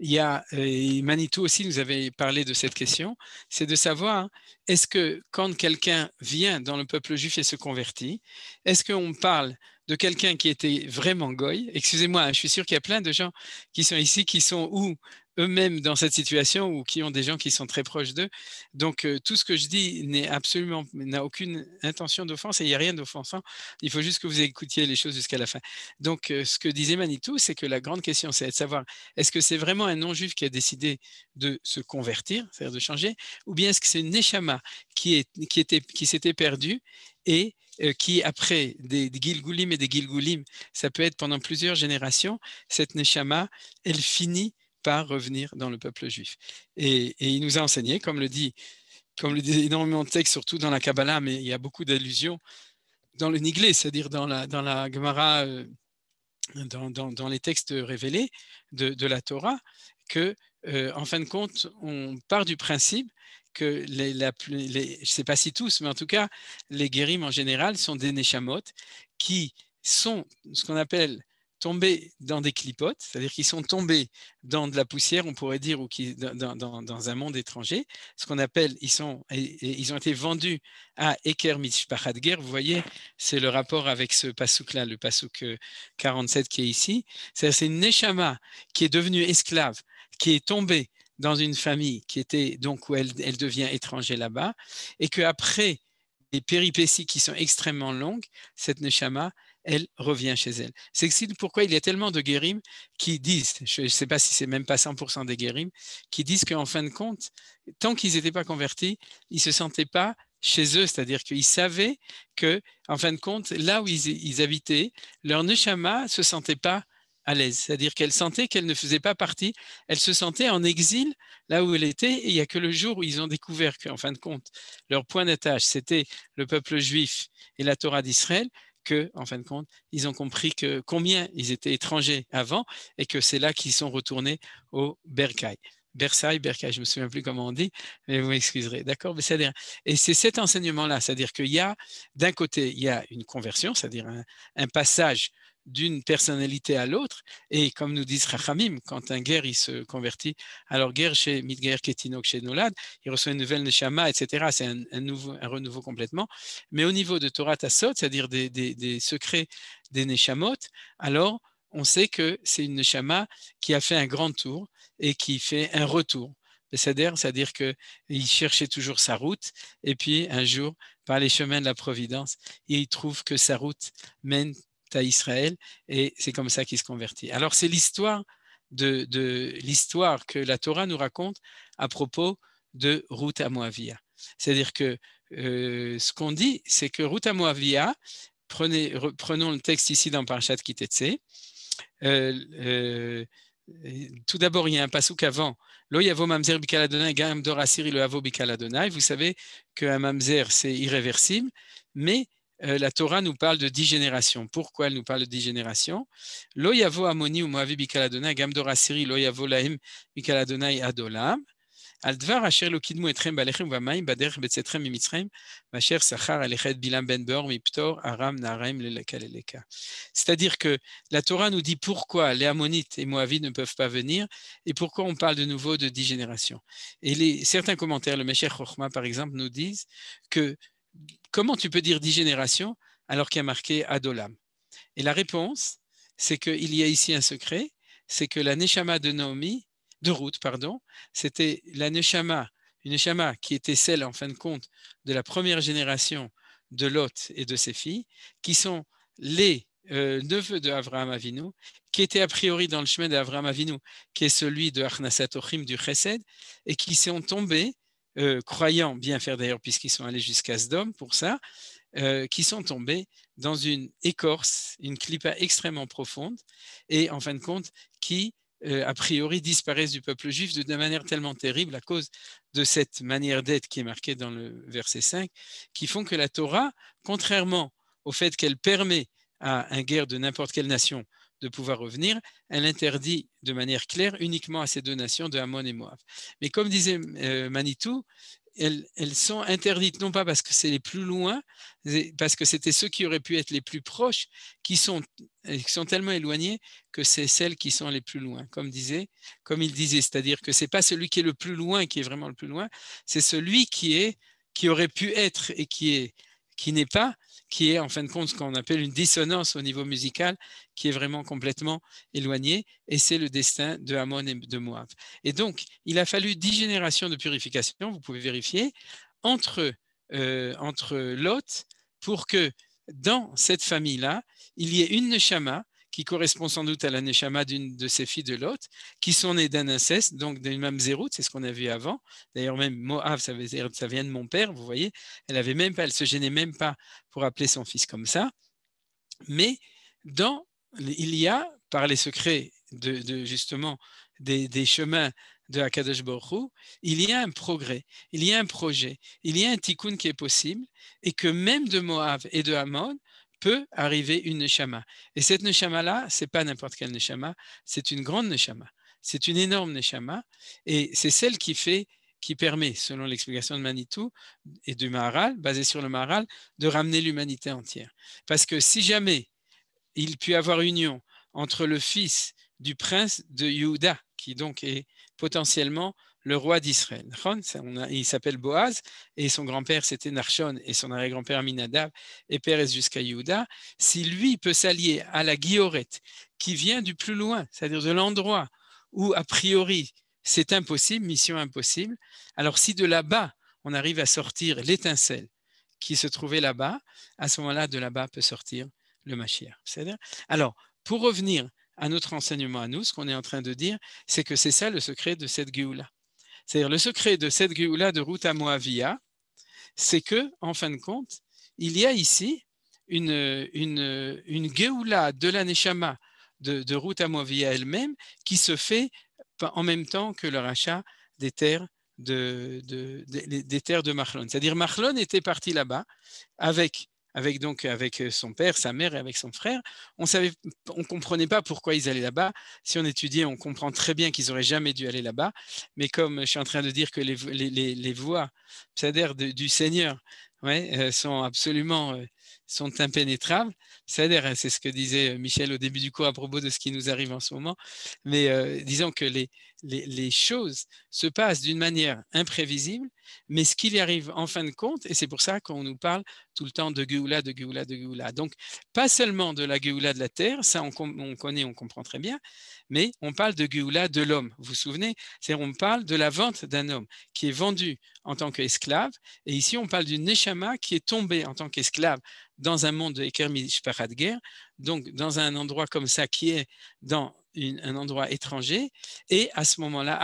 il y a, euh, Manitou aussi nous avait parlé de cette question, c'est de savoir, est-ce que quand quelqu'un vient dans le peuple juif et se convertit, est-ce qu'on parle de quelqu'un qui était vraiment goy. Excusez-moi, hein, je suis sûr qu'il y a plein de gens qui sont ici, qui sont où eux-mêmes dans cette situation ou qui ont des gens qui sont très proches d'eux. Donc euh, tout ce que je dis n'est absolument n'a aucune intention d'offense et il n'y a rien d'offensant. Il faut juste que vous écoutiez les choses jusqu'à la fin. Donc euh, ce que disait Manitou, c'est que la grande question, c'est de savoir est-ce que c'est vraiment un non-juif qui a décidé de se convertir, c'est-à-dire de changer, ou bien est-ce que c'est une Nechama qui était qui s'était perdue et euh, qui, après des, des Gilgulim et des Gilgulim, ça peut être pendant plusieurs générations, cette Nechama, elle finit revenir dans le peuple juif. Et, il nous a enseigné, comme le dit, comme le dit énormément de textes, surtout dans la Kabbalah, mais il y a beaucoup d'allusions dans le Niglé, c'est-à-dire dans la, dans la Gemara, euh, dans, les textes révélés de, la Torah, que euh, en fin de compte, on part du principe que les, la, les je sais pas si tous, mais en tout cas, les guérimes en général sont des neshamot qui sont ce qu'on appelle tombés dans des clipotes, c'est-à-dire qu'ils sont tombés dans de la poussière, on pourrait dire, ou qui, dans, dans, un monde étranger, ce qu'on appelle, ils, sont, ils ont été vendus à Eker Mitzpachadger, vous voyez, c'est le rapport avec ce passouk-là, le passouk 47 euh, qui est ici, c'est une Neshama qui est devenue esclave, qui est tombée dans une famille qui était donc où elle, devient étrangère là-bas, et qu'après des péripéties qui sont extrêmement longues, cette Neshama, elle revient chez elle. C'est pourquoi il y a tellement de guérims qui disent, je ne sais pas si c'est même pas 100% des guérims, qui disent qu'en fin de compte, tant qu'ils n'étaient pas convertis, ils ne se sentaient pas chez eux, c'est-à-dire qu'ils savaient que, en fin de compte, là où ils, habitaient, leur Nechama ne se sentait pas à l'aise, c'est-à-dire qu'elle sentait qu'elle ne faisait pas partie, elle se sentait en exil là où elle était, et il n'y a que le jour où ils ont découvert qu'en fin de compte, leur point d'attache, c'était le peuple juif et la Torah d'Israël, en fin de compte, ils ont compris que combien ils étaient étrangers avant et que c'est là qu'ils sont retournés au Bercail. Bersaï, Bercail, je ne me souviens plus comment on dit, mais vous m'excuserez. D'accord Et c'est cet enseignement-là, c'est-à-dire qu'il y a, d'un côté, il y a une conversion, c'est-à-dire un, passage d'une personnalité à l'autre. Et comme nous disent Rachamim, quand un guerre il se convertit, alors guerre chez Midguer, Ketinok, chez Nolad, il reçoit une nouvelle Neshama, etc. C'est un, nouveau, un renouveau complètement. Mais au niveau de Torah Tassot, c'est-à-dire des, secrets des Neshamot, alors on sait que c'est une Neshama qui a fait un grand tour et qui fait un retour. C'est-à-dire qu'il cherchait toujours sa route, et puis un jour, par les chemins de la providence, il trouve que sa route mène à Israël et c'est comme ça qu'il se convertit. Alors c'est l'histoire de, l'histoire que la Torah nous raconte à propos de Ruth à Moavia. C'est-à-dire que euh, ce qu'on dit, c'est que Ruth à Moavia, prenez, prenons le texte ici dans Parashat Kitetse, euh, euh, tout d'abord, il y a un pasouk avant. Vous savez qu'un mamzer, c'est irréversible, mais euh, la Torah nous parle de générations. Pourquoi elle nous parle de générations Lo yavo amoni ou moavi bikaladonai gamdora siri lo yavo laim bikaladonai adolam. al dvar אשר lo kidmu אתכם balechem ובמים בדרך בצאתכם ממצרים, ואשר שכר bilam ben בלעם בן aram מפטור ארם e C'est-à-dire que la Torah nous dit pourquoi les Ammonites et Moavites ne peuvent pas venir et pourquoi on parle de nouveau de dégénération. Et les, certains commentaires, le Meshech Chochma par exemple, nous disent que comment tu peux dire dix générations alors qu'il y a marqué Adolam Et la réponse, c'est qu'il y a ici un secret, c'est que la Neshama de Naomi, de Ruth, pardon, c'était la Neshama, une Neshama qui était celle, en fin de compte, de la première génération de Lot et de ses filles, qui sont les euh, neveux de Avraham Avinu, qui étaient a priori dans le chemin d'Avraham Avinu, qui est celui de Achnasat du Chesed, et qui sont tombés euh, croyant bien faire d'ailleurs, puisqu'ils sont allés jusqu'à Sdom pour ça, euh, qui sont tombés dans une écorce, une clipa extrêmement profonde, et en fin de compte, qui euh, a priori disparaissent du peuple juif de, manière tellement terrible à cause de cette manière d'être qui est marquée dans le verset 5, qui font que la Torah, contrairement au fait qu'elle permet à un guerre de n'importe quelle nation de pouvoir revenir, elle interdit de manière claire uniquement à ces deux nations de Hamon et Moab. Mais comme disait euh, Manitou, elles, sont interdites non pas parce que c'est les plus loin, parce que c'était ceux qui auraient pu être les plus proches, qui sont, tellement éloignés que c'est celles qui sont les plus loin, comme, disait, comme il disait, c'est-à-dire que ce n'est pas celui qui est le plus loin qui est vraiment le plus loin, c'est celui qui, est, qui aurait pu être et qui qui n'est pas, qui est en fin de compte ce qu'on appelle une dissonance au niveau musical, qui est vraiment complètement éloignée, et c'est le destin de Hamon et de Moab. Et donc, il a fallu dix générations de purification, vous pouvez vérifier, entre, l'hôte euh, entre pour que dans cette famille-là, il y ait une Nechama qui correspond sans doute à la d'une de ses filles de l'autre, qui sont nées d'un inceste, donc d'une même zéroute, c'est ce qu'on a vu avant. D'ailleurs, même Moab, ça, vient de mon père, vous voyez, elle avait même pas, elle se gênait même pas pour appeler son fils comme ça. Mais dans, il y a, par les secrets de, justement des, chemins de Hakadosh Borhu, il y a un progrès, il y a un projet, il y a un tikkun qui est possible, et que même de Moab et de Hamon, peut arriver une neshama. Et cette neshama-là, c'est pas n'importe quelle neshama, c'est une grande neshama. C'est une énorme neshama et c'est celle qui fait qui permet, selon l'explication de Manitou et du Maharal, basée sur le Maharal, de ramener l'humanité entière. Parce que si jamais il peut avoir union entre le fils du prince de Yehuda, qui donc est potentiellement le roi d'Israël. Il s'appelle Boaz et son grand-père c'était Narshon et son arrière-grand-père Minadab et Pérez jusqu'à Yehuda. Si lui peut s'allier à la Guillorette qui vient du plus loin, c'est-à-dire de l'endroit où a priori c'est impossible, mission impossible, alors si de là-bas on arrive à sortir l'étincelle qui se trouvait là-bas, à ce moment-là de là-bas peut sortir le Mashiach. Alors, pour revenir à notre enseignement à nous, ce qu'on est en train de dire, c'est que c'est ça le secret de cette Géoula. C'est-à-dire le secret de cette Géoula de route à Moavia, c'est que, en fin de compte, il y a ici une, une, de la Neshama de, de route à Moavia elle-même qui se fait en même temps que le rachat des terres de, des terres de Mahlon. C'est-à-dire Mahlon était parti là-bas avec avec donc avec euh, son père, sa mère et avec son frère. On savait, on comprenait pas pourquoi ils allaient là-bas. Si on étudiait, on comprend très bien qu'ils auraient jamais dû aller là-bas. Mais comme je suis en train de dire que les, les, voies du Seigneur ouais, euh, sont absolument euh, sont impénétrables. cest ce que disait Michel au début du cours à propos de ce qui nous arrive en ce moment. Mais disons que les, les, choses se passent d'une manière imprévisible, mais ce qui arrive en fin de compte, et c'est pour ça qu'on nous parle tout le temps de Géoula, de Géoula, de Géoula. Donc, pas seulement de la Géoula de la terre, ça on, connaît, on comprend très bien, mais on parle de Géoula de l'homme. Vous vous souvenez cest à on parle de la vente d'un homme qui est vendu en tant qu'esclave, et ici on parle du Neshama qui est tombé en tant qu'esclave dans un monde de de guerre, donc dans un endroit comme ça qui est dans un endroit étranger. Et à ce moment-là,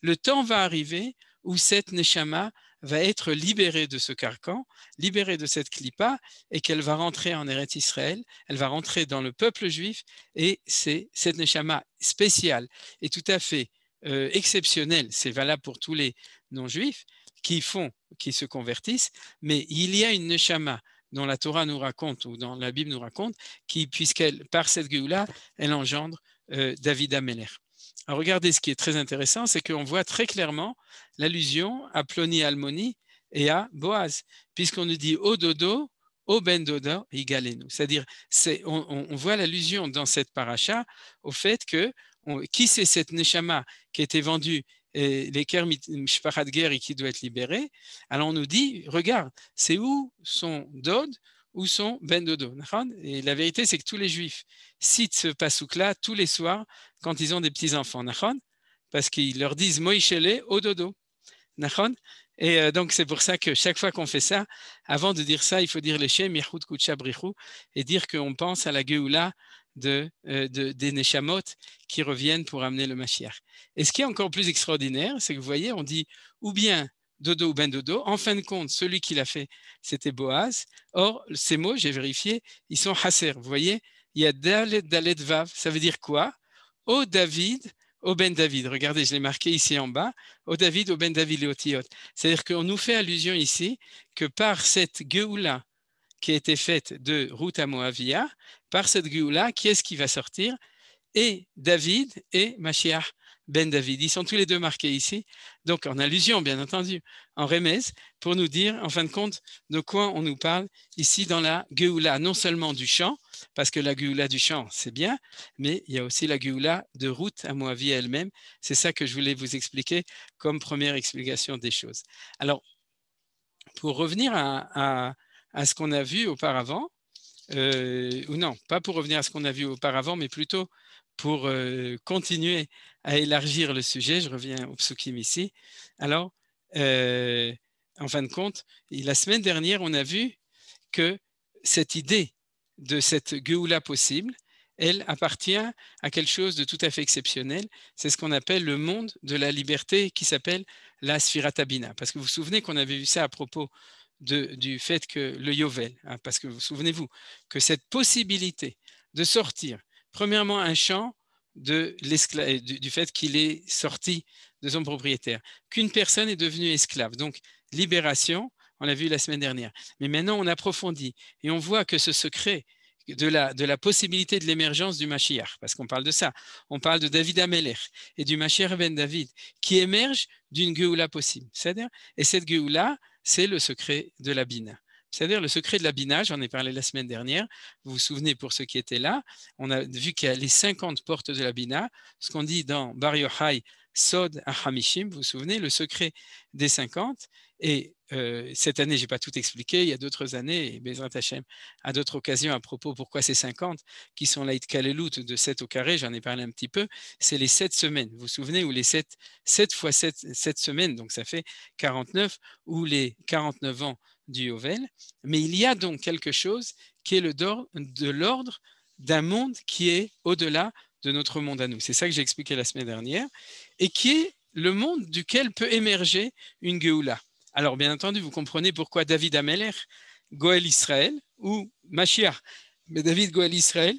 le temps va arriver où cette neshama va être libérée de ce carcan, libérée de cette clipa, et qu'elle va rentrer en Eretz Israël, elle va rentrer dans le peuple juif, et c'est cette neshama spéciale et tout à fait euh, exceptionnelle, c'est valable pour tous les non-juifs qui font, qui se convertissent, mais il y a une neshama dont la Torah nous raconte ou dans la Bible nous raconte, qui, puisqu'elle, par cette Géoula, elle engendre euh, David Ameler. Alors regardez, ce qui est très intéressant, c'est qu'on voit très clairement l'allusion à Ploni Almoni et à Boaz, puisqu'on nous dit au dodo, au ben dodo, igalenu. C'est-à-dire, on, voit l'allusion dans cette paracha au fait que qui c'est cette neshama qui a été vendue et les guerre et qui doit être libéré, alors on nous dit, regarde, c'est où sont Dod où sont Ben Dodo. Et la vérité, c'est que tous les juifs citent ce pasouk-là tous les soirs quand ils ont des petits-enfants, parce qu'ils leur disent Moïchele au dodo. Et euh, donc, c'est pour ça que chaque fois qu'on fait ça, avant de dire ça, il faut dire les Shem, et dire qu'on pense à la Geoula euh, de, des Neshamot qui reviennent pour amener le Mashiach. Et ce qui est encore plus extraordinaire, c'est que vous voyez, on dit ou bien Dodo ou Ben Dodo, en fin de compte, celui qui l'a fait, c'était Boaz. Or, ces mots, j'ai vérifié, ils sont Hasser. Vous voyez, il y a Dalet, Dalet, Vav. Ça veut dire quoi au David, au Ben David. Regardez, je l'ai marqué ici en bas. Au David, au Ben David et C'est-à-dire qu'on nous fait allusion ici que par cette Geoula qui a été faite de route à Moavia, par cette Géoula, qui est-ce qui va sortir Et David et Mashiach ben David. Ils sont tous les deux marqués ici, donc en allusion, bien entendu, en Rémès pour nous dire, en fin de compte, de quoi on nous parle ici dans la Géoula, non seulement du chant, parce que la Géoula du chant, c'est bien, mais il y a aussi la Géoula de route à Moavia elle-même. C'est ça que je voulais vous expliquer comme première explication des choses. Alors, pour revenir à à ce qu'on a vu auparavant, euh, ou non, pas pour revenir à ce qu'on a vu auparavant, mais plutôt pour euh, continuer à élargir le sujet, je reviens au psukim ici. Alors, euh, en fin de compte, la semaine dernière, on a vu que cette idée de cette geoula possible, elle appartient à quelque chose de tout à fait exceptionnel. C'est ce qu'on appelle le monde de la liberté qui s'appelle la Sfiratabina. Parce que vous vous souvenez qu'on avait vu ça à propos du fait que le Yovel, hein, parce que vous souvenez-vous que cette possibilité de sortir, premièrement, un champ euh, du, fait qu'il est sorti de son propriétaire, qu'une personne est devenue esclave. Donc, libération, on l'a vu la semaine dernière. Mais maintenant, on approfondit et on voit que ce secret de la, possibilité de l'émergence du Mashiach, parce qu'on parle de ça, on parle de David Ameler et du Mashiach ben David, qui émerge d'une Géoula possible. C'est-à-dire, et cette Géoula c'est le secret de la bina. C'est-à-dire le secret de la bina, j'en ai parlé la semaine dernière. Vous vous souvenez pour ceux qui étaient là, on a vu qu'il y a les 50 portes de la bina, ce qu'on dit dans Bar Yochai, Sod Ahamishim, vous vous souvenez, le secret des 50. Et cette année, je n'ai pas tout expliqué. Il y a d'autres années, et Bezrat à d'autres occasions, à propos pourquoi ces 50 qui sont l'Aïd Kalelout de 7 au carré, j'en ai parlé un petit peu, c'est les 7 semaines. Vous vous souvenez, où les 7, 7 fois 7, semaines, donc ça fait 49, ou les 49 ans du Yovel. Mais il y a donc quelque chose qui est le de l'ordre d'un monde qui est au-delà de notre monde à nous. C'est ça que j'ai expliqué la semaine dernière, et qui est le monde duquel peut émerger une Géoula alors, bien entendu, vous comprenez pourquoi David Ameler, Goël Israël, ou Mashiach, mais David Goël Israël,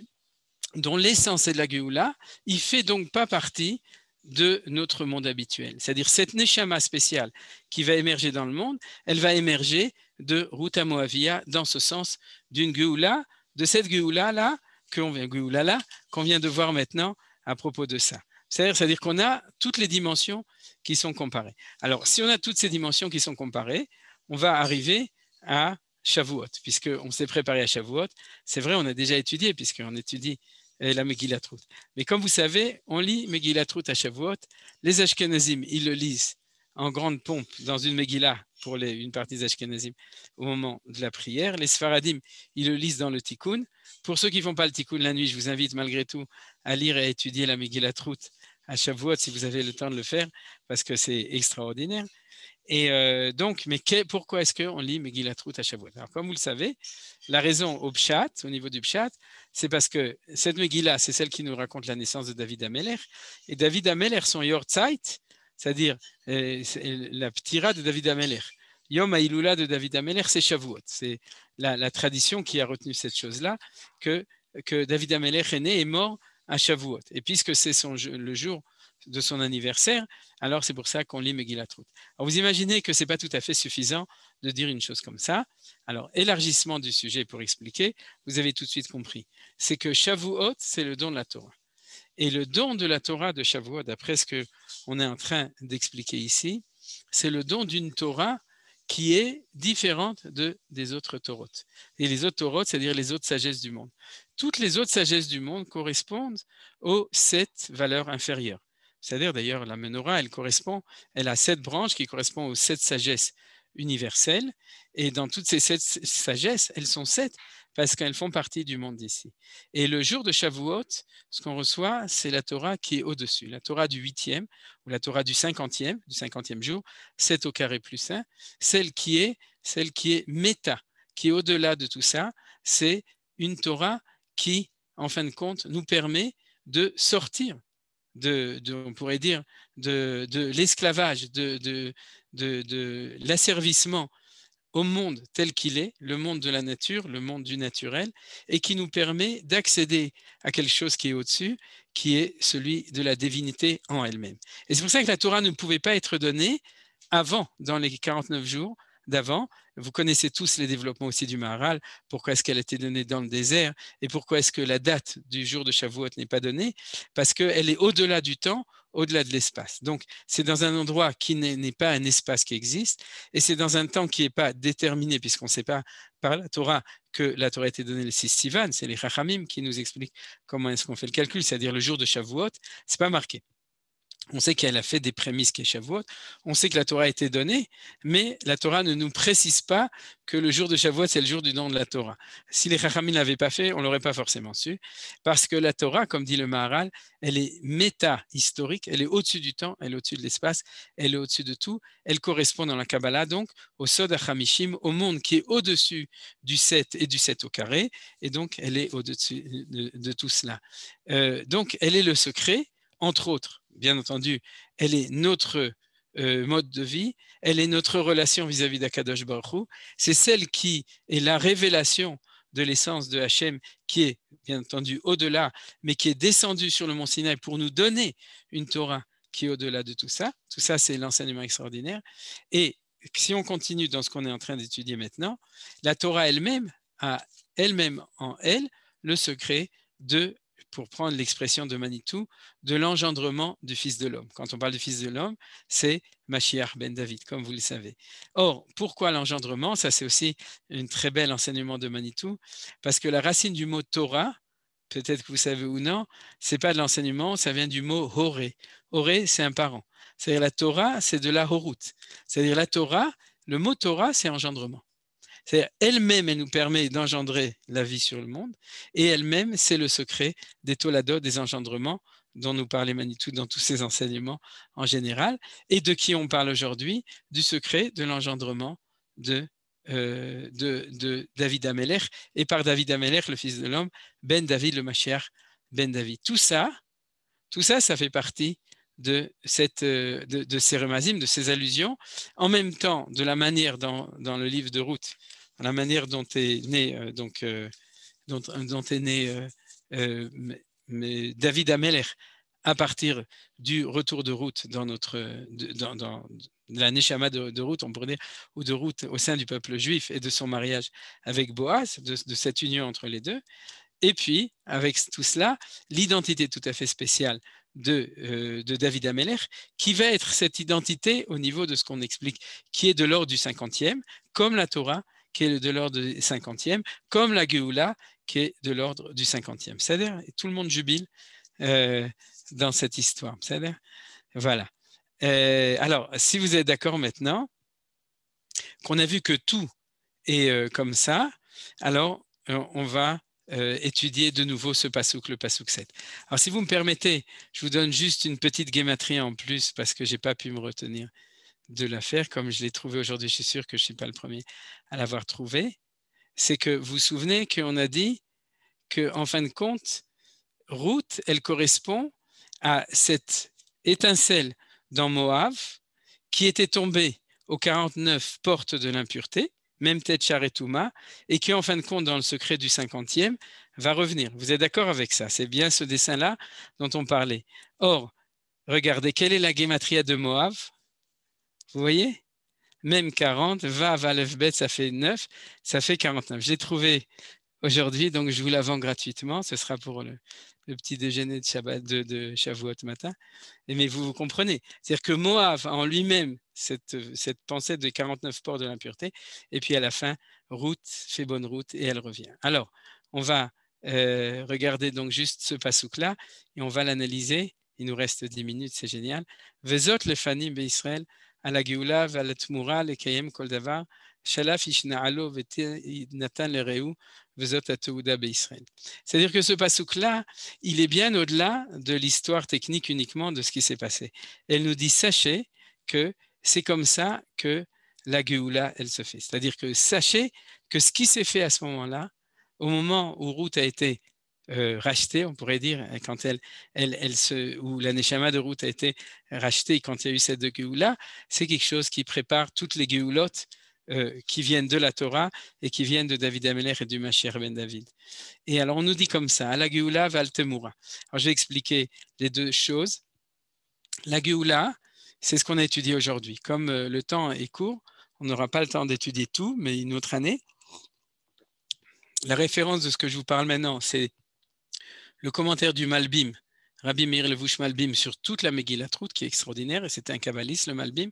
dont l'essence est de la Géoula, il ne fait donc pas partie de notre monde habituel. C'est-à-dire cette Neshama spéciale qui va émerger dans le monde, elle va émerger de Ruta Moavia dans ce sens d'une Géoula, de cette Géoula-là, là, qu'on vient de voir maintenant à propos de ça. C'est-à-dire qu'on a toutes les dimensions qui sont comparées. Alors, si on a toutes ces dimensions qui sont comparées, on va arriver à Shavuot, puisqu'on s'est préparé à Shavuot. C'est vrai, on a déjà étudié, puisqu'on étudie euh, la Trout. Mais comme vous savez, on lit Trout à Shavuot. Les Ashkenazim, ils le lisent en grande pompe dans une Megillah pour une partie des Ashkenazim au moment de la prière. Les Sfaradim, ils le lisent dans le Tikkun. Pour ceux qui ne font pas le Tikkun la nuit, je vous invite malgré tout à lire et à étudier la Megillah Trout à Shavuot si vous avez le temps de le faire, parce que c'est extraordinaire. Et euh, donc, mais pourquoi est-ce qu'on lit Megillat Ruth à Shavuot Alors, comme vous le savez, la raison au Pshat, au niveau du Pshat, c'est parce que cette Megillah, c'est celle qui nous raconte la naissance de David Ameller. Et David Ameller, son Yortzeit, c'est-à-dire euh, la ptira de David Ameller. Yom Ha'ilula de David Ameller, c'est Shavuot. C'est la, la, tradition qui a retenu cette chose-là, que, que David Ameller est né et mort à Shavuot. Et puisque c'est le jour de son anniversaire, alors c'est pour ça qu'on lit Megillat Alors vous imaginez que ce n'est pas tout à fait suffisant de dire une chose comme ça. Alors, élargissement du sujet pour expliquer, vous avez tout de suite compris. C'est que Shavuot, c'est le don de la Torah. Et le don de la Torah de Shavuot, d'après ce qu'on est en train d'expliquer ici, c'est le don d'une Torah qui est différente de, des autres taurotes. Et les autres taurotes, c'est-à-dire les autres sagesses du monde. Toutes les autres sagesses du monde correspondent aux sept valeurs inférieures. C'est-à-dire d'ailleurs la menorah, elle correspond, elle a sept branches qui correspondent aux sept sagesses universelles. Et dans toutes ces sept sagesses, elles sont sept parce qu'elles font partie du monde d'ici. Et le jour de Shavuot, ce qu'on reçoit, c'est la Torah qui est au-dessus. La Torah du huitième ou la Torah du cinquantième, du cinquantième jour, 7 au carré plus 1, celle qui est, celle qui est méta, qui est au-delà de tout ça, c'est une Torah qui, en fin de compte, nous permet de sortir de, on pourrait dire, de, l'esclavage, de l'asservissement au monde tel qu'il est, le monde de la nature, le monde du naturel, et qui nous permet d'accéder à quelque chose qui est au-dessus, qui est celui de la divinité en elle-même. Et c'est pour ça que la Torah ne pouvait pas être donnée avant, dans les 49 jours d'avant. Vous connaissez tous les développements aussi du Maharal, pourquoi est-ce qu'elle a été donnée dans le désert, et pourquoi est-ce que la date du jour de Shavuot n'est pas donnée, parce qu'elle est au-delà du temps au-delà de l'espace. Donc, c'est dans un endroit qui n'est pas un espace qui existe, et c'est dans un temps qui n'est pas déterminé, puisqu'on ne sait pas par la Torah que la Torah a été donnée le 6 Sivan, c'est les Chachamim qui nous expliquent comment est-ce qu'on fait le calcul, c'est-à-dire le jour de Shavuot, c'est pas marqué. On sait qu'elle a fait des prémices qui Shavuot. On sait que la Torah a été donnée, mais la Torah ne nous précise pas que le jour de Shavuot, c'est le jour du don de la Torah. Si les Chachamim ne l'avaient pas fait, on ne l'aurait pas forcément su. Parce que la Torah, comme dit le Maharal, elle est méta-historique, elle est au-dessus du temps, elle est au-dessus de l'espace, elle est au-dessus de tout. Elle correspond dans la Kabbalah, donc, au Sod Khamishim, au monde qui est au-dessus du 7 et du 7 au carré. Et donc, elle est au-dessus de, tout cela. Euh, donc, elle est le secret, entre autres bien entendu, elle est notre euh, mode de vie, elle est notre relation vis-à-vis d'Akadosh Baruch c'est celle qui est la révélation de l'essence de Hachem qui est bien entendu au-delà, mais qui est descendue sur le mont Sinaï pour nous donner une Torah qui est au-delà de tout ça. Tout ça, c'est l'enseignement extraordinaire. Et si on continue dans ce qu'on est en train d'étudier maintenant, la Torah elle-même a elle-même en elle le secret de pour prendre l'expression de Manitou, de l'engendrement du Fils de l'homme. Quand on parle du Fils de l'homme, c'est Mashiach ben David, comme vous le savez. Or, pourquoi l'engendrement Ça, c'est aussi un très bel enseignement de Manitou, parce que la racine du mot Torah, peut-être que vous savez ou non, c'est pas de l'enseignement, ça vient du mot Horé. Horé, c'est un parent. C'est-à-dire la Torah, c'est de la Horut. C'est-à-dire la Torah, le mot Torah, c'est engendrement. C'est elle-même, elle nous permet d'engendrer la vie sur le monde, et elle-même, c'est le secret des tolados, des engendrements dont nous parlait Manitou dans tous ses enseignements en général, et de qui on parle aujourd'hui, du secret de l'engendrement de, euh, David Amelech, et par David Amelech, le fils de l'homme, Ben David le Machiar, Ben David. Tout ça, tout ça, ça fait partie de, euh, ces remazimes, de ces allusions, en même temps de la manière dans, dans le livre de route la manière dont est né, David Ameller à partir du retour de route dans notre dans, de la de, route, on pourrait dire, ou de route au sein du peuple juif et de son mariage avec Boaz, de, cette union entre les deux. Et puis, avec tout cela, l'identité tout à fait spéciale de, euh, de David Ameller, qui va être cette identité au niveau de ce qu'on explique, qui est de l'ordre du cinquantième, comme la Torah, qui est de l'ordre du cinquantième, comme la Géoula, qui est de l'ordre du cinquantième, cest C'est-à-dire, tout le monde jubile euh, dans cette histoire. C'est-à-dire, voilà. Euh, alors, si vous êtes d'accord maintenant, qu'on a vu que tout est euh, comme ça, alors on va étudier de nouveau ce pasouk, le pasouk 7. Alors, si vous me permettez, je vous donne juste une petite guématrie en plus parce que je n'ai pas pu me retenir de l'affaire, comme je l'ai trouvé aujourd'hui. Je suis sûr que je ne suis pas le premier à l'avoir trouvé. C'est que vous vous souvenez qu'on a dit qu'en en fin de compte, route, elle correspond à cette étincelle dans Moab qui était tombée aux 49 portes de l'impureté, même Tête Charetouma, et qui en fin de compte, dans le secret du 50e, va revenir. Vous êtes d'accord avec ça C'est bien ce dessin-là dont on parlait. Or, regardez, quelle est la guématria de Moab vous voyez Même 40, va, va, bet, ça fait 9, ça fait 49. J'ai trouvé aujourd'hui, donc je vous la vends gratuitement. Ce sera pour le, petit déjeuner de, de, Shavuot matin. mais vous, vous comprenez. C'est-à-dire que Moab, en lui-même, cette, pensée de 49 ports de l'impureté, et puis à la fin, route, fait bonne route, et elle revient. Alors, on va euh, regarder donc juste ce passouk-là, et on va l'analyser. Il nous reste 10 minutes, c'est génial. Vezot le fanim c'est-à-dire que ce pasouk-là, il est bien au-delà de l'histoire technique uniquement de ce qui s'est passé. Elle nous dit sachez que c'est comme ça que la Géoula, elle se fait. C'est-à-dire que sachez que ce qui s'est fait à ce moment-là, au moment où Ruth a été euh, rachetée, on pourrait dire, hein, quand elle, elle, elle se, ou la Nechama de route a été rachetée, quand il y a eu cette de c'est quelque chose qui prépare toutes les Géoulotes euh, qui viennent de la Torah et qui viennent de David Ameler et du Machir Ben David. Et alors on nous dit comme ça, à la Géoula va le Alors je vais expliquer les deux choses. La Géoula, c'est ce qu'on a étudié aujourd'hui. Comme euh, le temps est court, on n'aura pas le temps d'étudier tout, mais une autre année. La référence de ce que je vous parle maintenant, c'est le commentaire du Malbim, Rabbi Meir Levouch Malbim, sur toute la Megillah qui est extraordinaire, et c'est un kabbaliste, le Malbim,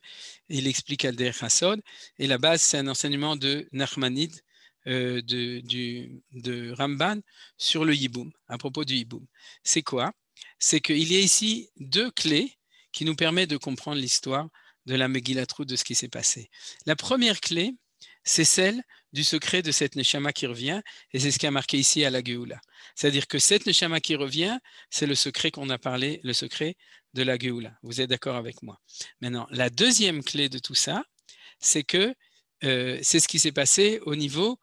il explique Alder Hassod, et la base, c'est un enseignement de Nachmanid, euh, de, de Ramban, sur le Yiboum, à propos du Yiboum. C'est quoi C'est qu'il y a ici deux clés qui nous permettent de comprendre l'histoire de la Megillah de ce qui s'est passé. La première clé, c'est celle du secret de cette Neshama qui revient, et c'est ce qui a marqué ici à la Géoula. C'est-à-dire que cette Neshama qui revient, c'est le secret qu'on a parlé, le secret de la Géoula. Vous êtes d'accord avec moi Maintenant, la deuxième clé de tout ça, c'est que euh, c'est ce qui s'est passé au niveau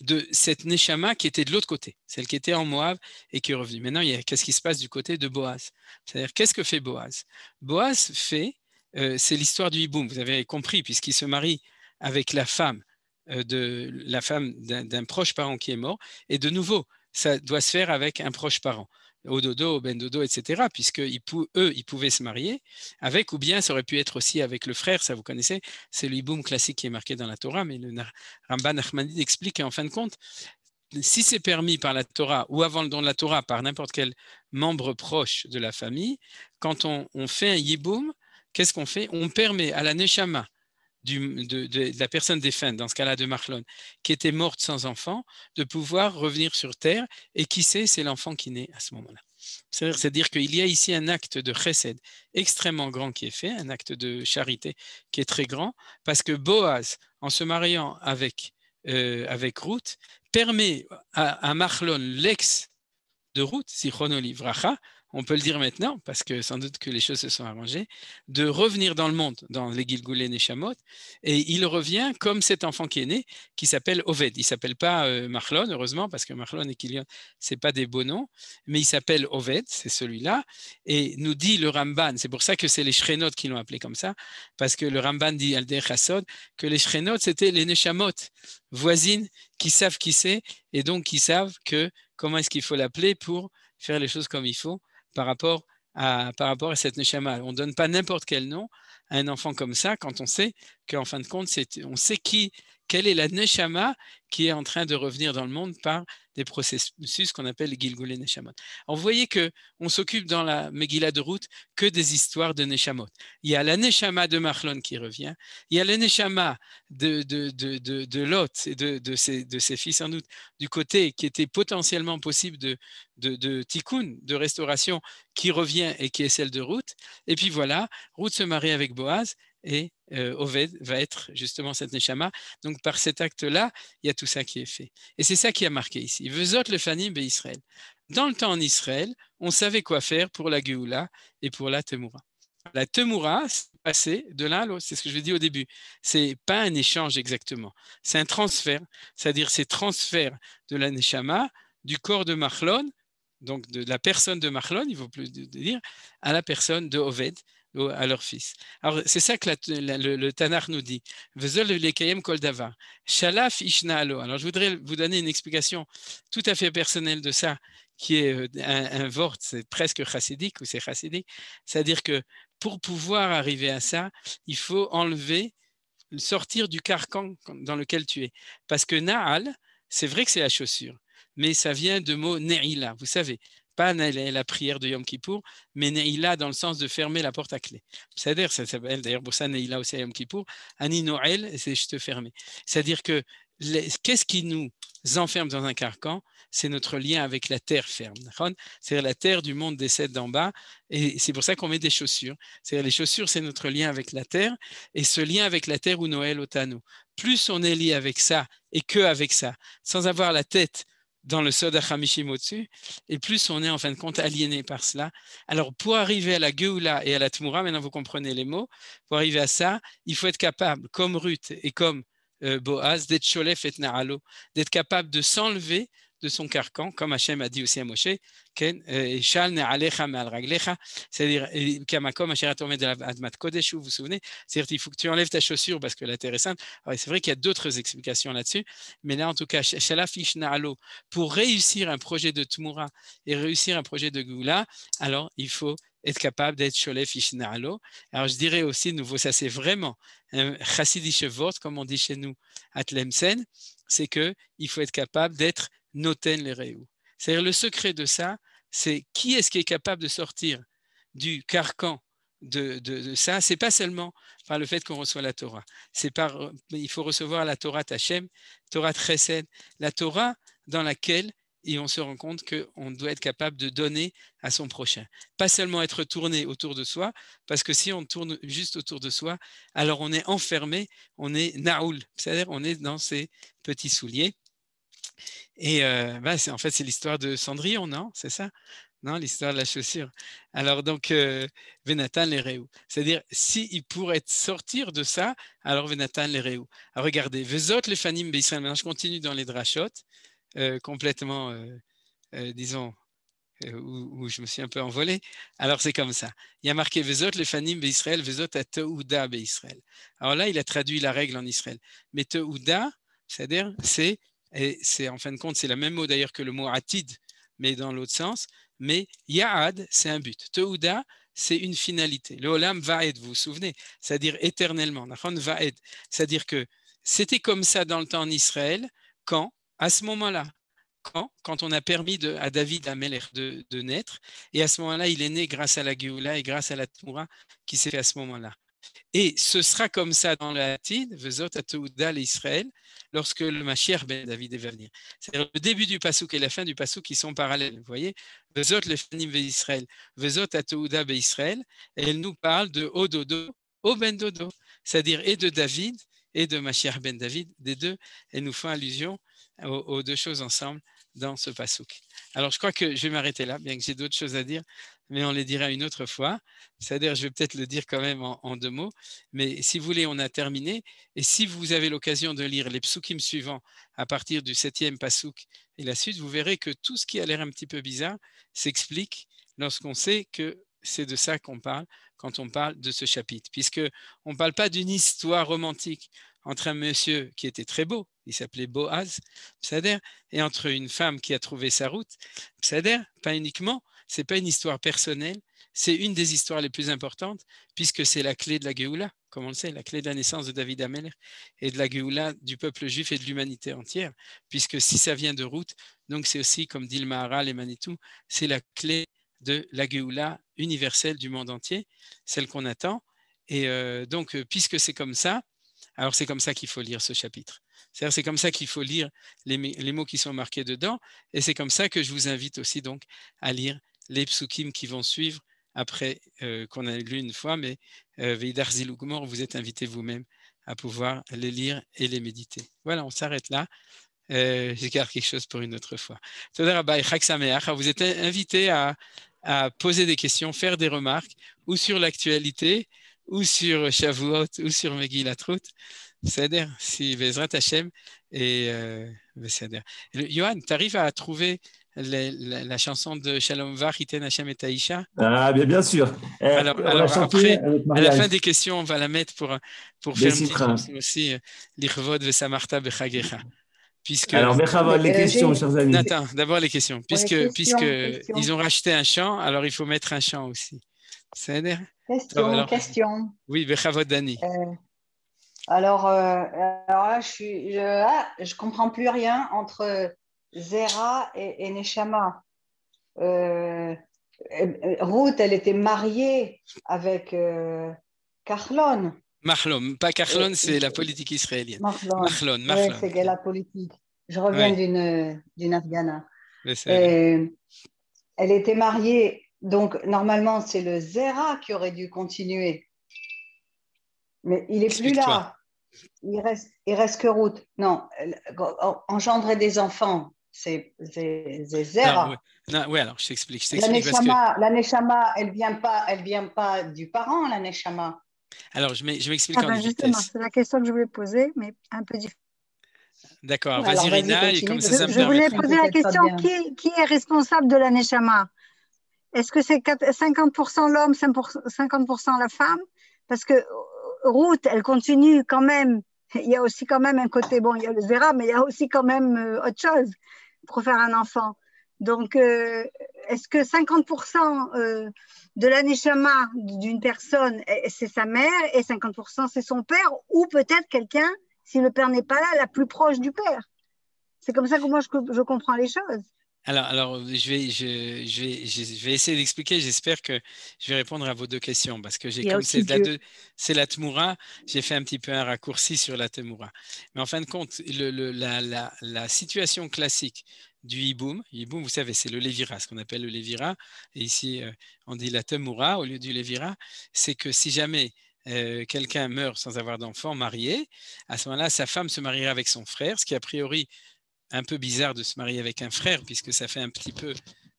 de cette Neshama qui était de l'autre côté, celle qui était en Moab et qui est revenue. Maintenant, qu'est-ce qui se passe du côté de Boaz C'est-à-dire, qu'est-ce que fait Boaz Boaz fait, euh, c'est l'histoire du hiboum, vous avez compris, puisqu'il se marie avec la femme euh, de la femme d'un proche parent qui est mort. Et de nouveau, ça doit se faire avec un proche parent, au dodo, au ben dodo, etc., puisqu'eux, eux, ils pouvaient se marier avec, ou bien ça aurait pu être aussi avec le frère, ça vous connaissez, c'est le classique qui est marqué dans la Torah, mais le Ramban Ahmadid explique qu'en fin de compte, si c'est permis par la Torah ou avant le don de la Torah par n'importe quel membre proche de la famille, quand on, on fait un yiboum, qu'est-ce qu'on fait On permet à la Neshama, de, la personne défunte, dans ce cas-là de Marlon, qui était morte sans enfant, de pouvoir revenir sur Terre, et qui sait, c'est l'enfant qui naît à ce moment-là. C'est-à-dire qu'il y a ici un acte de chesed extrêmement grand qui est fait, un acte de charité qui est très grand, parce que Boaz, en se mariant avec, euh, Ruth, permet à, Mahlon, Marlon, l'ex de Ruth, si Vracha, on peut le dire maintenant, parce que sans doute que les choses se sont arrangées, de revenir dans le monde, dans les les Neshamot, et il revient comme cet enfant qui est né, qui s'appelle Oved. Il s'appelle pas euh, Marlon, heureusement, parce que Marlon et Kilion, c'est pas des beaux noms, mais il s'appelle Oved, c'est celui-là, et nous dit le Ramban, c'est pour ça que c'est les Shrenot qui l'ont appelé comme ça, parce que le Ramban dit Alder Chassod, que les Shrenot, c'était les Neshamot, voisines qui savent qui c'est, et donc qui savent que comment est-ce qu'il faut l'appeler pour faire les choses comme il faut par rapport à, par rapport à cette neshama. On ne donne pas n'importe quel nom à un enfant comme ça quand on sait qu'en fin de compte, on sait qui, quelle est la neshama qui est en train de revenir dans le monde par des processus qu'on appelle Gilgulé Neshamot. On vous voyez qu'on s'occupe dans la Megillah de route que des histoires de Neshamot. Il y a la Neshama de Mahlon qui revient, il y a la Neshama de, de, Lot et de, de, ses, fils sans doute du côté qui était potentiellement possible de, de, de tikkun, de restauration qui revient et qui est celle de route. Et puis voilà, route se marie avec Boaz et euh, Oved va être justement cette Neshama. Donc par cet acte-là, il y a tout ça qui est fait. Et c'est ça qui a marqué ici. Vezot le Fanim et Dans le temps en Israël, on savait quoi faire pour la Geoula et pour la Temoura La Temura, c'est passer de l'un à l'autre, c'est ce que je dis au début. C'est pas un échange exactement, c'est un transfert, c'est-à-dire c'est transfert de la Neshama, du corps de Marlon, donc de la personne de Marlon, il vaut plus dire, à la personne de Oved, à leur fils. Alors, c'est ça que le, le, nous dit. Shalaf Alors, je voudrais vous donner une explication tout à fait personnelle de ça, qui est euh, un, vort, c'est presque chassidique ou c'est chassidique. C'est-à-dire que pour pouvoir arriver à ça, il faut enlever, sortir du carcan dans lequel tu es. Parce que Naal, c'est vrai que c'est la chaussure, mais ça vient de mot Ne'ila, vous savez pas la prière de Yom Kippour, mais a dans le sens de fermer la porte à clé. C'est-à-dire, ça s'appelle d'ailleurs pour ça aussi à Yom Kippour, Ani Noël, c'est juste fermé. C'est-à-dire que qu'est-ce qui nous enferme dans un carcan C'est notre lien avec la terre ferme. C'est-à-dire la terre du monde décède d'en bas. Et c'est pour ça qu'on met des chaussures. C'est-à-dire les chaussures, c'est notre lien avec la terre. Et ce lien avec la terre ou Noël au Tano. Plus on est lié avec ça et que avec ça, sans avoir la tête dans le de Hamishimotsu, et plus on est en fin de compte aliéné par cela. Alors pour arriver à la Geoula et à la Tmura, maintenant vous comprenez les mots, pour arriver à ça, il faut être capable, comme Ruth et comme euh, Boaz, d'être cholef et d'être capable de s'enlever de son carcan, comme Hachem a dit aussi à Moshe, euh, c'est-à-dire, euh, vous vous souvenez, c'est-à-dire il faut que tu enlèves ta chaussure parce que la terre sainte. Ah c'est vrai qu'il y a d'autres explications là-dessus, mais là, en tout cas, pour réussir un projet de Tmoura et réussir un projet de Goula, alors il faut être capable d'être Sholef Ishnaalo. Alors je dirais aussi, nouveau, ça c'est vraiment un vort comme on dit chez nous, Tlemcen, c'est que il faut être capable d'être noten les réou. C'est-à-dire le secret de ça, c'est qui est-ce qui est capable de sortir du carcan de, de, ça C'est pas seulement par le fait qu'on reçoit la Torah. C'est par il faut recevoir la Torah Tachem, Torah Tressen, la Torah dans laquelle et on se rend compte qu'on doit être capable de donner à son prochain. Pas seulement être tourné autour de soi, parce que si on tourne juste autour de soi, alors on est enfermé, on est naoul, c'est-à-dire on est dans ses petits souliers. Et euh, bah, c'est en fait, c'est l'histoire de Cendrillon, non C'est ça Non, l'histoire de la chaussure. Alors donc, euh, Venatan C'est-à-dire, s'il pourrait sortir de ça, alors Venatan Réou. Alors regardez, Vezot le fanim Beisraël. Maintenant, je continue dans les drachotes, euh, complètement, euh, euh, disons, où, je me suis un peu envolé. Alors c'est comme ça. Il y a marqué Vezot le fanim Beisraël, Vezot à Teouda Alors là, il a traduit la règle en Israël. Mais Teouda, c'est-à-dire, c'est et c'est en fin de compte, c'est le même mot d'ailleurs que le mot atid, mais dans l'autre sens. Mais ya'ad, c'est un but. teuda c'est une finalité. Le olam va vous vous souvenez, c'est-à-dire éternellement. va être, c'est-à-dire que c'était comme ça dans le temps en Israël, quand, à ce moment-là, quand, quand on a permis à David à de, de, naître, et à ce moment-là, il est né grâce à la Géoula et grâce à la Torah qui s'est fait à ce moment-là. Et ce sera comme ça dans le Latine, Vezot Atouda l'Israël, lorsque le Mashiach ben David va venir. cest le début du Passouk et la fin du Passouk qui sont parallèles. Vous voyez Vezot le Fanim Vezot Atouda be Israël. elle nous parle de Ododo, Dodo, c'est-à-dire et de David et de Mashiach ben David, des deux. Elle nous fait allusion aux deux choses ensemble dans ce pasouk. Alors, je crois que je vais m'arrêter là, bien que j'ai d'autres choses à dire, mais on les dira une autre fois. C'est-à-dire, je vais peut-être le dire quand même en, deux mots, mais si vous voulez, on a terminé. Et si vous avez l'occasion de lire les psukim suivants à partir du septième pasouk et la suite, vous verrez que tout ce qui a l'air un petit peu bizarre s'explique lorsqu'on sait que c'est de ça qu'on parle quand on parle de ce chapitre, puisque on ne parle pas d'une histoire romantique entre un monsieur qui était très beau, il s'appelait Boaz, Psader, et entre une femme qui a trouvé sa route, Psader, pas uniquement, c'est pas une histoire personnelle, c'est une des histoires les plus importantes, puisque c'est la clé de la Géoula, comme on le sait, la clé de la naissance de David Amel, et de la Géoula du peuple juif et de l'humanité entière, puisque si ça vient de route, donc c'est aussi, comme dit le Maharal et Manitou, c'est la clé de la Géoula universelle du monde entier, celle qu'on attend. Et euh, donc, euh, puisque c'est comme ça, alors c'est comme ça qu'il faut lire ce chapitre. C'est-à-dire c'est comme ça qu'il faut lire les, mots qui sont marqués dedans, et c'est comme ça que je vous invite aussi donc à lire les psukim qui vont suivre après euh, qu'on a lu une fois, mais euh, vous êtes invité vous-même à pouvoir les lire et les méditer. Voilà, on s'arrête là. Euh, quelque chose pour une autre fois. Vous êtes invité à poser des questions, faire des remarques ou sur l'actualité ou sur Shavuot ou sur Latrout C'est-à-dire, si Bezrat Hashem et euh, c'est-à-dire Johan, tu arrives à trouver la, chanson de Shalom Var, Hiten Hashem et Taïcha Ah, bien, sûr. Euh, alors, après, à la fin des questions, on va la mettre pour, pour faire une petite aussi, euh, l'Irvod Vesamarta Bechagecha. Puisque, alors, Bechavod, les questions, chers amis. Nathan, d'abord les questions. Puisque, puisque ils ont racheté un chant, alors il faut mettre un chant aussi. C'est-à-dire Question, question. Oui, euh, alors, euh, alors je, suis, ah, je, comprends plus rien entre Zera et, Neshama. Euh, Ruth, elle était mariée avec Carlon. Mahlon, pas Carlon, c'est la politique israélienne. c'est la politique. Je reviens d'une Afghana. elle était mariée donc, normalement, c'est le Zera qui aurait dû continuer. Mais il n'est plus là. Il reste, reste que route. Non, engendrer des enfants, c'est Zera. oui. alors je t'explique. La Neshama, elle ne vient, pas, elle vient pas du parent, la nechama. Alors, je m'explique ah en ben, vitesse. C'est la question que je voulais poser, mais un peu différente. D'accord, vas-y Rina, et comme ça, ça me Je voulais poser la question qui, qui, est responsable de la nechama est-ce que c'est 50% l'homme, 50% la femme Parce que route elle continue quand même. Il y a aussi quand même un côté, bon, il y a le zéra, mais il y a aussi quand même euh, autre chose pour faire un enfant. Donc, euh, est-ce que 50% euh, de l'anéchama d'une personne, eh, c'est sa mère et 50% c'est son père Ou peut-être quelqu'un, si le père n'est pas là, la plus proche du père C'est comme ça que moi, je comprends les choses. Alors, je, vais, je, vais, essayer d'expliquer. J'espère que je vais répondre à vos deux questions parce que j'ai comme c'est la, c'est j'ai fait un petit peu un raccourci sur la Temura. Mais en fin de compte, la, situation classique du hiboum, hiboum, vous savez, c'est le lévira, ce qu'on appelle le lévira. Et ici, euh, on dit la Temura au lieu du lévira. C'est que si jamais euh, quelqu'un meurt sans avoir d'enfant marié, à ce moment-là, sa femme se mariera avec son frère, ce qui a priori un peu bizarre de se marier avec un frère, puisque ça fait un petit peu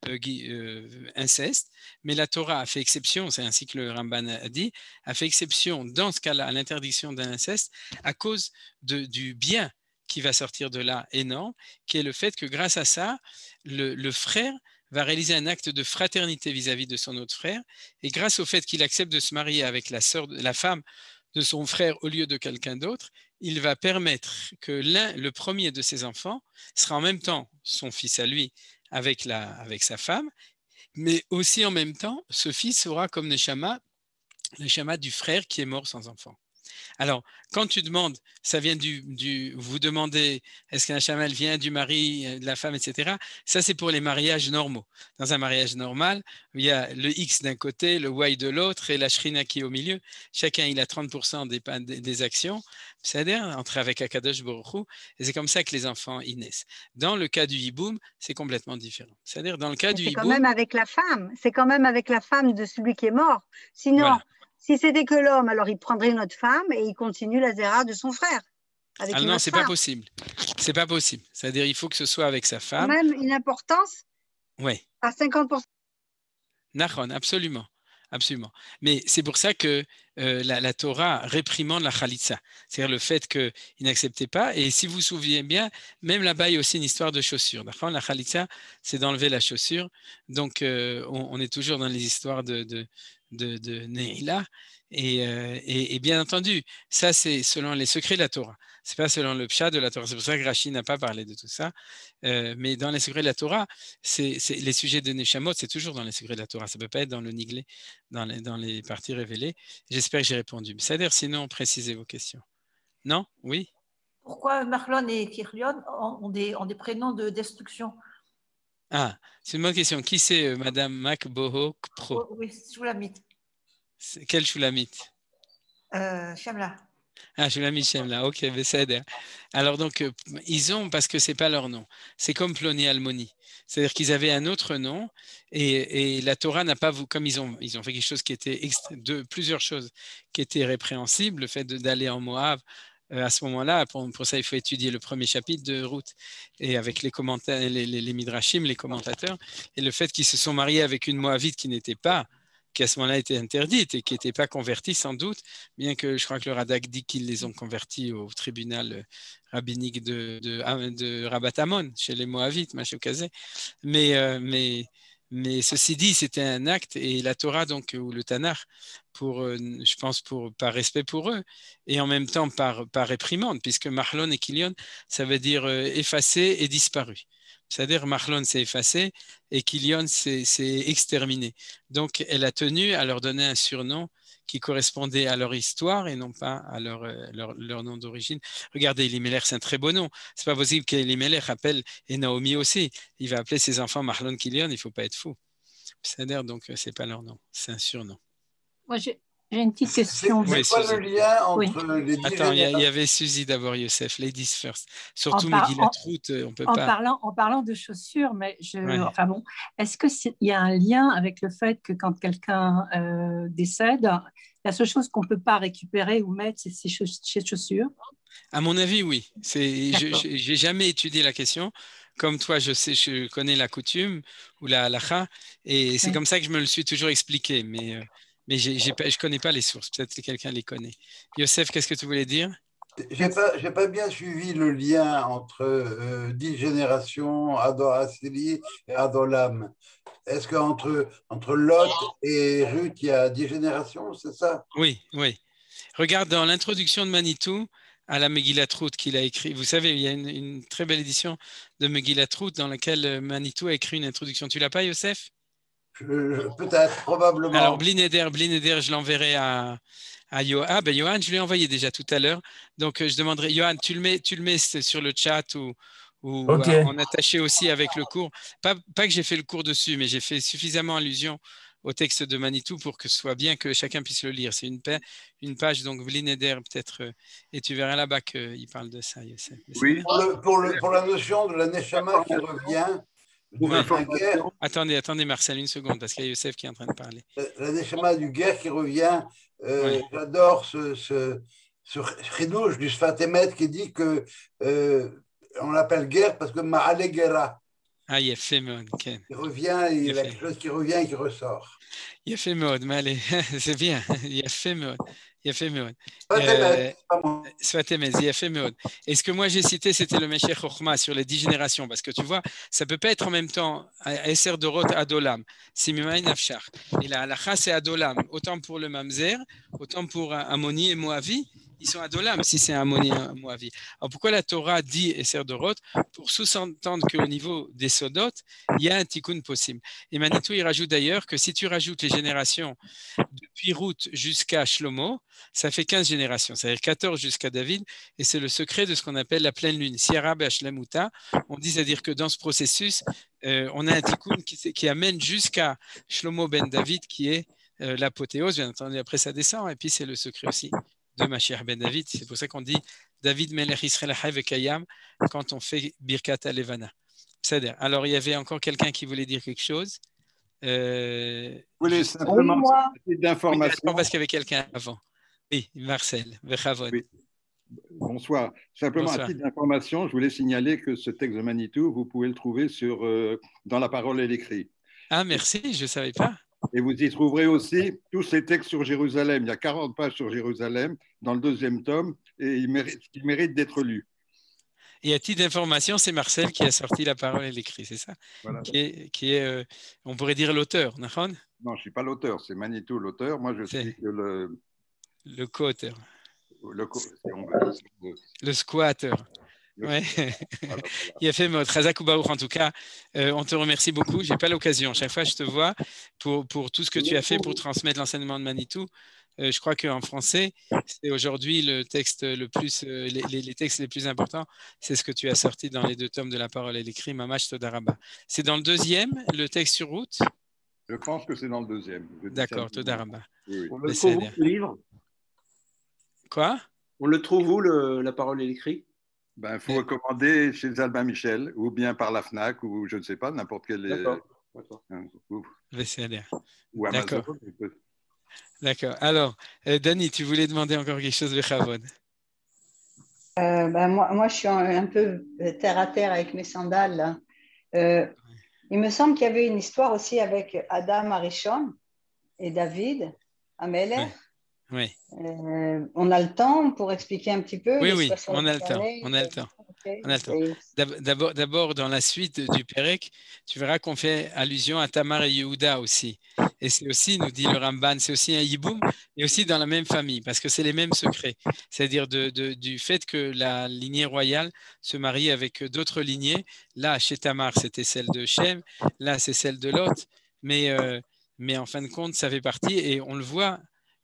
euh, euh, inceste, mais la Torah a fait exception, c'est ainsi que le Ramban a dit, a fait exception dans ce cas-là à l'interdiction d'un inceste à cause du bien qui va sortir de là énorme, qui est le fait que grâce à ça, le, frère va réaliser un acte de fraternité vis-à-vis de son autre frère, et grâce au fait qu'il accepte de se marier avec la, la femme de son frère au lieu de quelqu'un d'autre, il va permettre que l'un, le premier de ses enfants, sera en même temps son fils à lui avec, la, avec sa femme, mais aussi en même temps, ce fils sera comme le Neshama du frère qui est mort sans enfant. Alors, quand tu demandes, ça vient du, vous demandez, est-ce qu'un chamel vient du mari, euh, de la femme, etc. Ça, c'est pour les mariages normaux. Dans un mariage normal, il y a le X d'un côté, le Y de l'autre et la shrina qui est au milieu. Chacun, il a 30% des, actions. C'est-à-dire, entre avec Akadosh Borou, et c'est comme ça que les enfants y naissent. Dans le cas du hiboum, c'est complètement différent. C'est-à-dire, dans le cas du hiboum. C'est quand même avec la femme. C'est quand même avec la femme de celui qui est mort. Sinon, si c'était que l'homme, alors il prendrait notre femme et il continue la zéra de son frère. ah non, c'est pas possible. C'est pas possible. C'est-à-dire, il faut que ce soit avec sa femme. Même une importance Oui. à 50%. Nahon, absolument. Absolument. Mais c'est pour ça que euh, la, Torah réprimande la Khalitsa, c'est-à-dire le fait qu'il n'acceptait pas. Et si vous vous souvenez bien, même là-bas, il y a aussi une histoire de chaussures. La Khalitsa, c'est d'enlever la chaussure. Donc, euh, on, est toujours dans les histoires de, de, de Neila. Euh, et, bien entendu, ça c'est selon les secrets de la Torah. C'est pas selon le pshat de la Torah. C'est pour ça que Rashi n'a pas parlé de tout ça. Euh, mais dans les secrets de la Torah, c'est, les sujets de Nechamot c'est toujours dans les secrets de la Torah. Ça peut pas être dans le niglé, dans les, dans les parties révélées. J'espère que j'ai répondu. C'est-à-dire, sinon, précisez vos questions. Non Oui Pourquoi Marlon et Kirlion ont ont des prénoms de destruction ah, c'est une bonne question. Qui c'est euh, Madame Mac Pro oh, Oui, Shulamit. Quel Shulamit euh, Ah, Shulamit Shamla, ok, Besséder. Hein. Alors donc, euh, ils ont, parce que ce n'est pas leur nom, c'est comme Ploni Almoni. C'est-à-dire qu'ils avaient un autre nom et, et la Torah n'a pas, vous, comme ils ont, ils ont fait quelque chose qui était, de plusieurs choses qui étaient répréhensibles, le fait d'aller en Moab euh, à ce moment-là, pour, ça, il faut étudier le premier chapitre de Ruth et avec les commentaires, les, les midrashim, les commentateurs, et le fait qu'ils se sont mariés avec une Moavite qui n'était pas qui à ce moment-là était interdite et qui n'était pas convertie sans doute, bien que je crois que le Radak dit qu'ils les ont convertis au tribunal euh, rabbinique de, de, ah, Rabat Amon, chez les Moavites, Machokazé. Mais, euh, mais mais ceci dit, c'était un acte et la Torah donc ou le Tanakh, pour, euh, je pense pour par respect pour eux et en même temps par, par réprimande, puisque Mahlon et Kilion, ça veut dire euh, effacé et disparu. C'est-à-dire Mahlon s'est effacé et Kilion s'est exterminé. Donc elle a tenu à leur donner un surnom qui correspondaient à leur histoire et non pas à leur, euh, leur, nom d'origine. Regardez, Elimelech, c'est un très beau nom. C'est pas possible qu'Elimelech appelle, et Naomi aussi. Il va appeler ses enfants Marlon Killian, il faut pas être fou. C'est-à-dire, donc, euh, c'est pas leur nom, c'est un surnom. Moi, j'ai j'ai une petite question. le lien entre Attends, il y, avait Suzy d'abord, Youssef, ladies first. Surtout par... la euh, on peut en pas. Parlant, en parlant de chaussures, mais je... Enfin bon, est-ce qu'il y a un lien avec le fait que quand quelqu'un euh, décède, la seule chose qu'on ne peut pas récupérer ou mettre, c'est ses, chaussures À mon avis, oui. Je n'ai jamais étudié la question comme toi, je sais, je connais la coutume ou la halakha, et c'est comme ça que je me le suis toujours expliqué. Mais euh, mais je ne connais pas les sources. Peut-être que quelqu'un les connaît. Yosef, qu'est-ce que tu voulais dire j'ai pas, pas bien suivi le lien entre euh, dix générations, et Adolam. Est-ce qu'entre entre Lot et Ruth, il y a dix générations, c'est ça Oui, oui. Regarde dans l'introduction de Manitou à la Ruth qu'il a écrit. Vous savez, il y a une, très belle édition de Ruth dans laquelle euh, Manitou a écrit une introduction. Tu l'as pas, Youssef Peut-être, probablement. Alors, Blineder, Blineder, je l'enverrai à, à Johan. Ah, ben, Johan, je lui ai envoyé déjà tout à l'heure. Donc, euh, je demanderai, Johan, tu le mets, tu le mets sur le chat ou, ou euh, en attaché aussi avec le cours. Pas, pas que j'ai fait le cours dessus, mais j'ai fait suffisamment allusion au texte de Manitou pour que ce soit bien que chacun puisse le lire. C'est une, une, page, donc Blineder peut-être, euh, et tu verras là-bas qu'il parle de ça, Oui, pour, le, pour, la notion de la Nechama qui revient, attendez, attendez, Marcel, une seconde, parce qu'il y a Youssef qui est en train de parler. La Neshama du guerre qui revient, euh, j'adore ce, ce, ce chidouche du Sfatemet qui dit que euh, on l'appelle guerre parce que Ma'ale Guerra. Ah, Yefemod, Il revient, il y a quelque chose qui revient et qui ressort. Il y mode, mais allez, c'est bien, il y a mode. Euh, est Et ce que moi j'ai cité, c'était le Meshech Chochma sur les dix générations, parce que tu vois, ça peut pas être en même temps Esser Dorot Adolam, Simimaï Afshar. Et la Alakha c'est Adolam, autant pour le Mamzer, autant pour Amoni et Moavi, ils sont adolables, si c'est un Moavi. Alors pourquoi la Torah dit et de Roth Pour sous-entendre qu'au niveau des Sodotes, il y a un tikkun possible. Et Manitou, il rajoute d'ailleurs que si tu rajoutes les générations depuis Ruth jusqu'à Shlomo, ça fait 15 générations, c'est-à-dire 14 jusqu'à David, et c'est le secret de ce qu'on appelle la pleine lune. si Arabe Be'ashlamuta, on dit cest à dire que dans ce processus, euh, on a un tikkun qui, amène jusqu'à Shlomo ben David, qui est euh, l'apothéose, bien entendu, après ça descend, et puis c'est le secret aussi de chère ben David. C'est pour ça qu'on dit David Melech Israël Kayam quand on fait Birkat Alevana. Alors, il y avait encore quelqu'un qui voulait dire quelque chose. Euh... voulez simplement oui, d'information parce qu'il y avait quelqu'un avant. Oui, Marcel, Bonsoir. Simplement, un à titre d'information, je voulais signaler que ce texte de Manitou, vous pouvez le trouver sur, euh, dans La parole et l'écrit. Ah, merci, je ne savais pas. Et vous y trouverez aussi tous ces textes sur Jérusalem. Il y a 40 pages sur Jérusalem dans le deuxième tome et il mérite, d'être lu. Et à titre d'information, c'est Marcel qui a sorti la parole et l'écrit, c'est ça Qui est, euh, on pourrait dire l'auteur, Nahon Non, je ne suis pas l'auteur, c'est Manitou l'auteur. Moi, je suis le. Le co-auteur. le squatter. Ouais. notre Trazakoubahou, en tout cas, euh, on te remercie beaucoup. Je n'ai pas l'occasion. Chaque fois, je te vois pour, tout ce que tu as fait pour transmettre l'enseignement de Manitou. Euh, je crois qu'en français, c'est aujourd'hui le texte le plus, euh, les, textes les plus importants. C'est ce que tu as sorti dans les deux tomes de la parole et l'écrit, Mamash Todaraba. C'est dans le deuxième, le texte sur route Je pense que c'est dans le deuxième. D'accord, Todaraba. On le trouve le livre Quoi On le trouve où, la parole et l'écrit il ben, faut recommander commander chez Albin Michel ou bien par la FNAC ou je ne sais pas, n'importe quel. Euh, euh, d'accord. D'accord. Alors, euh, Dani, tu voulais demander encore quelque chose de Chavon ben, moi, moi, je suis un, peu terre à terre avec mes sandales. il me semble qu'il y avait une histoire aussi avec Adam Arichon et David à oui. Euh, on a le temps pour expliquer un petit peu. Oui, oui, on a, temps, on a le temps. Euh, on a le temps. D'abord, d'abord, dans la suite du Pérec, tu verras qu'on fait allusion à Tamar et Yehuda aussi. Et c'est aussi, nous dit le Ramban, c'est aussi un hiboum, mais aussi dans la même famille, parce que c'est les mêmes secrets. C'est-à-dire du fait que la lignée royale se marie avec d'autres lignées. Là, chez Tamar, c'était celle de Shem. Là, c'est celle de Lot. Mais, euh, mais en fin de compte, ça fait partie, et on le voit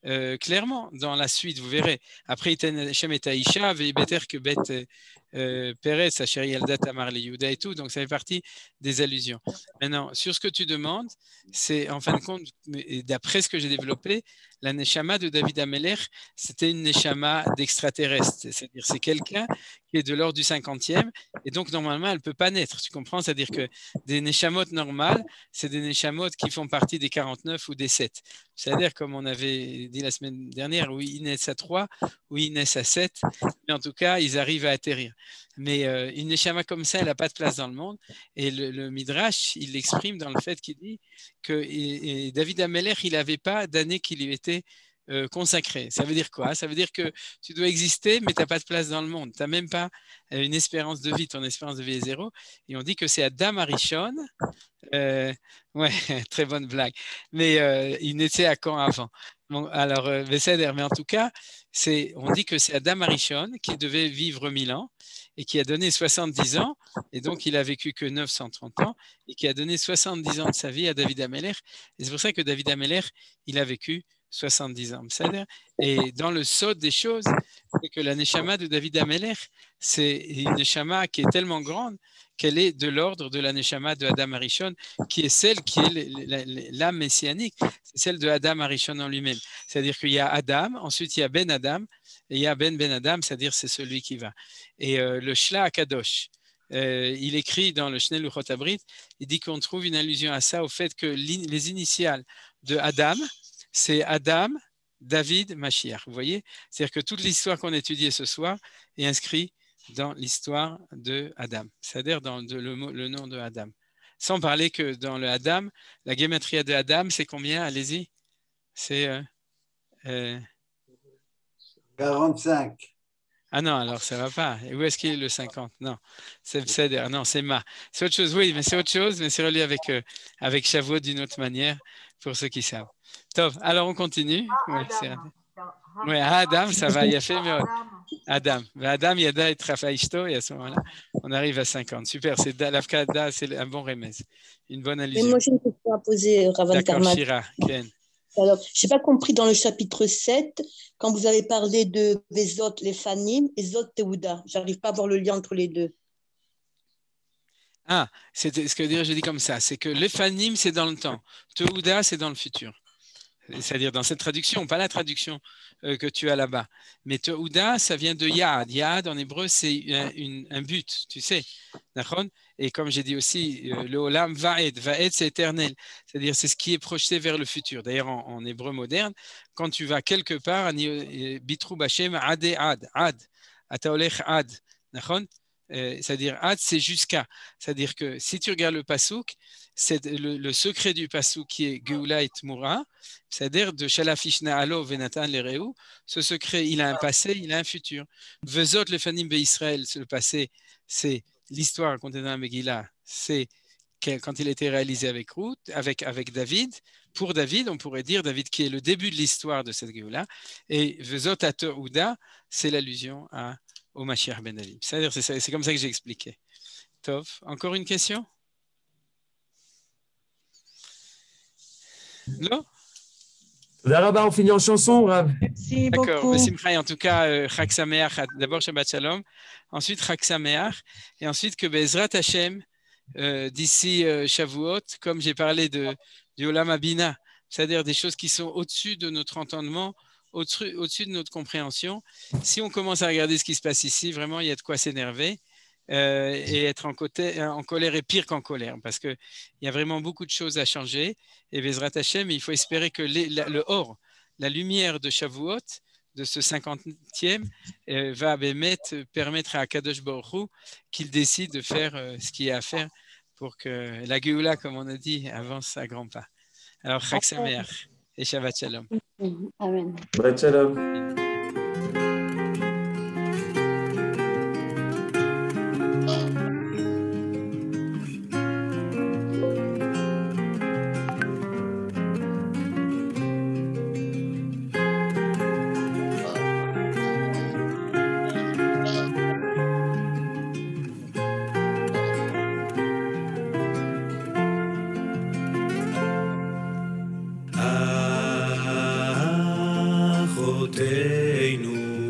euh, clairement dans la suite, vous verrez. Après, Hachem et Aïcha, meilleur que Bet euh, Pérez, sa chérie Elda Tamar Yuda et tout, donc ça fait partie des allusions. Maintenant, sur ce que tu demandes, c'est en fin de compte, d'après ce que j'ai développé, la Neshama de David Ameller, c'était une Neshama d'extraterrestre, c'est-à-dire c'est quelqu'un qui est de l'ordre du 50e, et donc normalement, elle ne peut pas naître, tu comprends C'est-à-dire que des Nechamot normales, c'est des Nechamot qui font partie des 49 ou des 7. C'est-à-dire, comme on avait dit la semaine dernière, oui, ils naissent à 3, oui, ils naissent à 7, mais en tout cas, ils arrivent à atterrir. Mais euh, une échama comme ça, elle n'a pas de place dans le monde. Et le, Midrash, il l'exprime dans le fait qu'il dit que David Ameler, il n'avait pas d'année qu'il lui était euh, consacré. Ça veut dire quoi Ça veut dire que tu dois exister, mais tu n'as pas de place dans le monde. Tu n'as même pas euh, une espérance de vie. Ton espérance de vie est zéro. Et on dit que c'est Adam Arishon. Euh, ouais, très bonne blague. Mais il n'était à quand avant bon, Alors, mais en tout cas, c'est, on dit que c'est Adam Arishon qui devait vivre 1000 ans et qui a donné 70 ans, et donc il a vécu que 930 ans, et qui a donné 70 ans de sa vie à David Ameller. Et c'est pour ça que David Ameller, il a vécu 70 ans. Et dans le saut des choses, c'est que la neshama de David Ameler, c'est une neshama qui est tellement grande qu'elle est de l'ordre de la neshama de Adam Arishon, qui est celle qui est l'âme messianique, celle de Adam Arishon en lui-même. C'est-à-dire qu'il y a Adam, ensuite il y a Ben Adam, et il y a Ben Ben Adam, c'est-à-dire c'est celui qui va. Et euh, le Shla Akadosh, euh, il écrit dans le Shnel Abrit, il dit qu'on trouve une allusion à ça au fait que les initiales de Adam, c'est Adam, David, Machiach. Vous voyez C'est-à-dire que toute l'histoire qu'on étudiée ce soir est inscrite dans l'histoire de Adam, c'est-à-dire dans le, nom de Adam. Sans parler que dans le Adam, la géométrie de Adam, c'est combien Allez-y. C'est. 45. Euh, euh, ah non, alors ça va pas. Et où est-ce qu'il est le 50 Non, c'est non, c'est ma. C'est autre chose, oui, mais c'est autre chose, mais c'est relié avec euh, avec Shavuot d'une autre manière pour ceux qui savent. Top. alors on continue. Ah, ah. Adam. ça va, il a fait Adam. Adam, Yada ben, et Trafaïsto, et à ce moment-là, on arrive à 50. Super, c'est c'est un bon remède. Une bonne allusion. moi, j'ai une question à poser, euh, Ravan Karma. Alors, je n'ai pas compris dans le chapitre 7, quand vous avez parlé de Vezot, les Fanim, et Zot, Teouda. Je n'arrive pas à voir le lien entre les deux. Ah, c'est ce que dire, je dis comme ça, c'est que fanim c'est dans le temps, Teouda, c'est dans le futur. C'est-à-dire dans cette traduction, pas la traduction euh, que tu as là-bas. Mais Teouda, ça vient de Yad. Yad, en hébreu, c'est un, but, tu sais. Et comme j'ai dit aussi, euh, le Olam Vaed. Vaed, c'est éternel. C'est-à-dire, c'est ce qui est projeté vers le futur. D'ailleurs, en, hébreu moderne, quand tu vas quelque part, euh, Bitrou Bashem, adé Ad. Ad. Ataolech Ad. Euh, c'est-à-dire ah, c'est jusqu'à. C'est-à-dire que si tu regardes le Passouk, c'est le, secret du Passouk qui est Geula et Moura, c'est-à-dire de Shalafishna Alo Venatan Lereu. Ce secret, il a un passé, il a un futur. Vezot le Fanim le passé, c'est l'histoire contenant dans Megillah, c'est quand il a été réalisé avec, Ruth, avec, David, pour David, on pourrait dire David qui est le début de l'histoire de cette Géoula, et Vezot Ouda, c'est l'allusion à au oh, Mashiach Ben Ali. C'est-à-dire, c'est comme ça que j'ai expliqué. Tov, encore une question Non Là-bas, on finit en chanson, Merci beaucoup. D'accord, bah, en tout cas, euh, d'abord Shabbat Shalom, ensuite Chak et ensuite que Bezrat Hashem, euh, d'ici euh, Shavuot, comme j'ai parlé de, du Olam Abina, c'est-à-dire des choses qui sont au-dessus de notre entendement, au-dessus au de notre compréhension. Si on commence à regarder ce qui se passe ici, vraiment, il y a de quoi s'énerver. Euh, et être en, côté, euh, en, colère est pire qu'en colère parce qu'il y a vraiment beaucoup de choses à changer. Et Bezrat mais il faut espérer que le or, la lumière de Shavuot, de ce 50e, euh, va permettre à Kadosh Borrou qu'il décide de faire ce qu'il y a à faire pour que la Géoula, comme on a dit, avance à grands pas. Alors, mère. Ještě večerem. Amen. Večerem. Mantém-nos.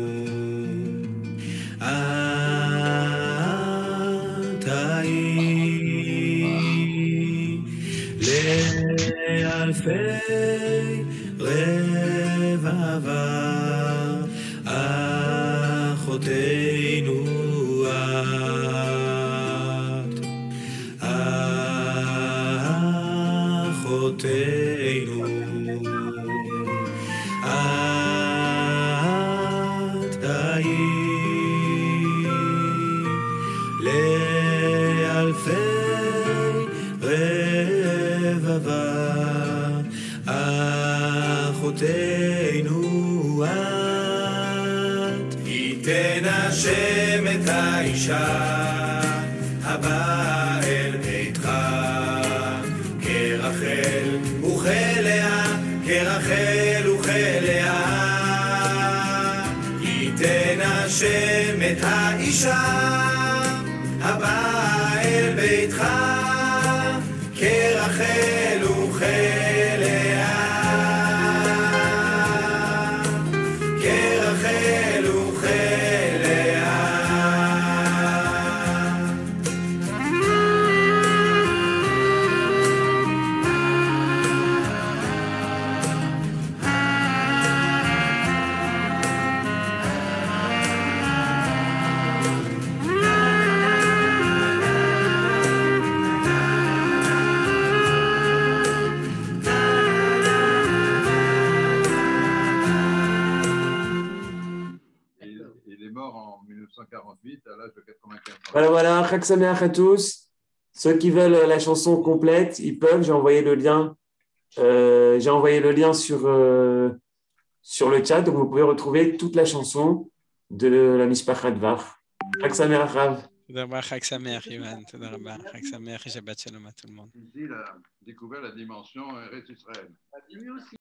האישה הבאה אל ביתך. כרחל וכלאה, כרחל וכלאה, ייתן השם את האישה. Chaksameach à tous. Ceux qui veulent la chanson complète, ils peuvent. J'ai envoyé le lien. Euh, J'ai envoyé le lien sur, euh, sur le chat. Donc vous pouvez retrouver toute la chanson de la Mishpachat Advar. Chaksameach Rav. Tout le monde. J'ai découvert la dimension euh, Eretz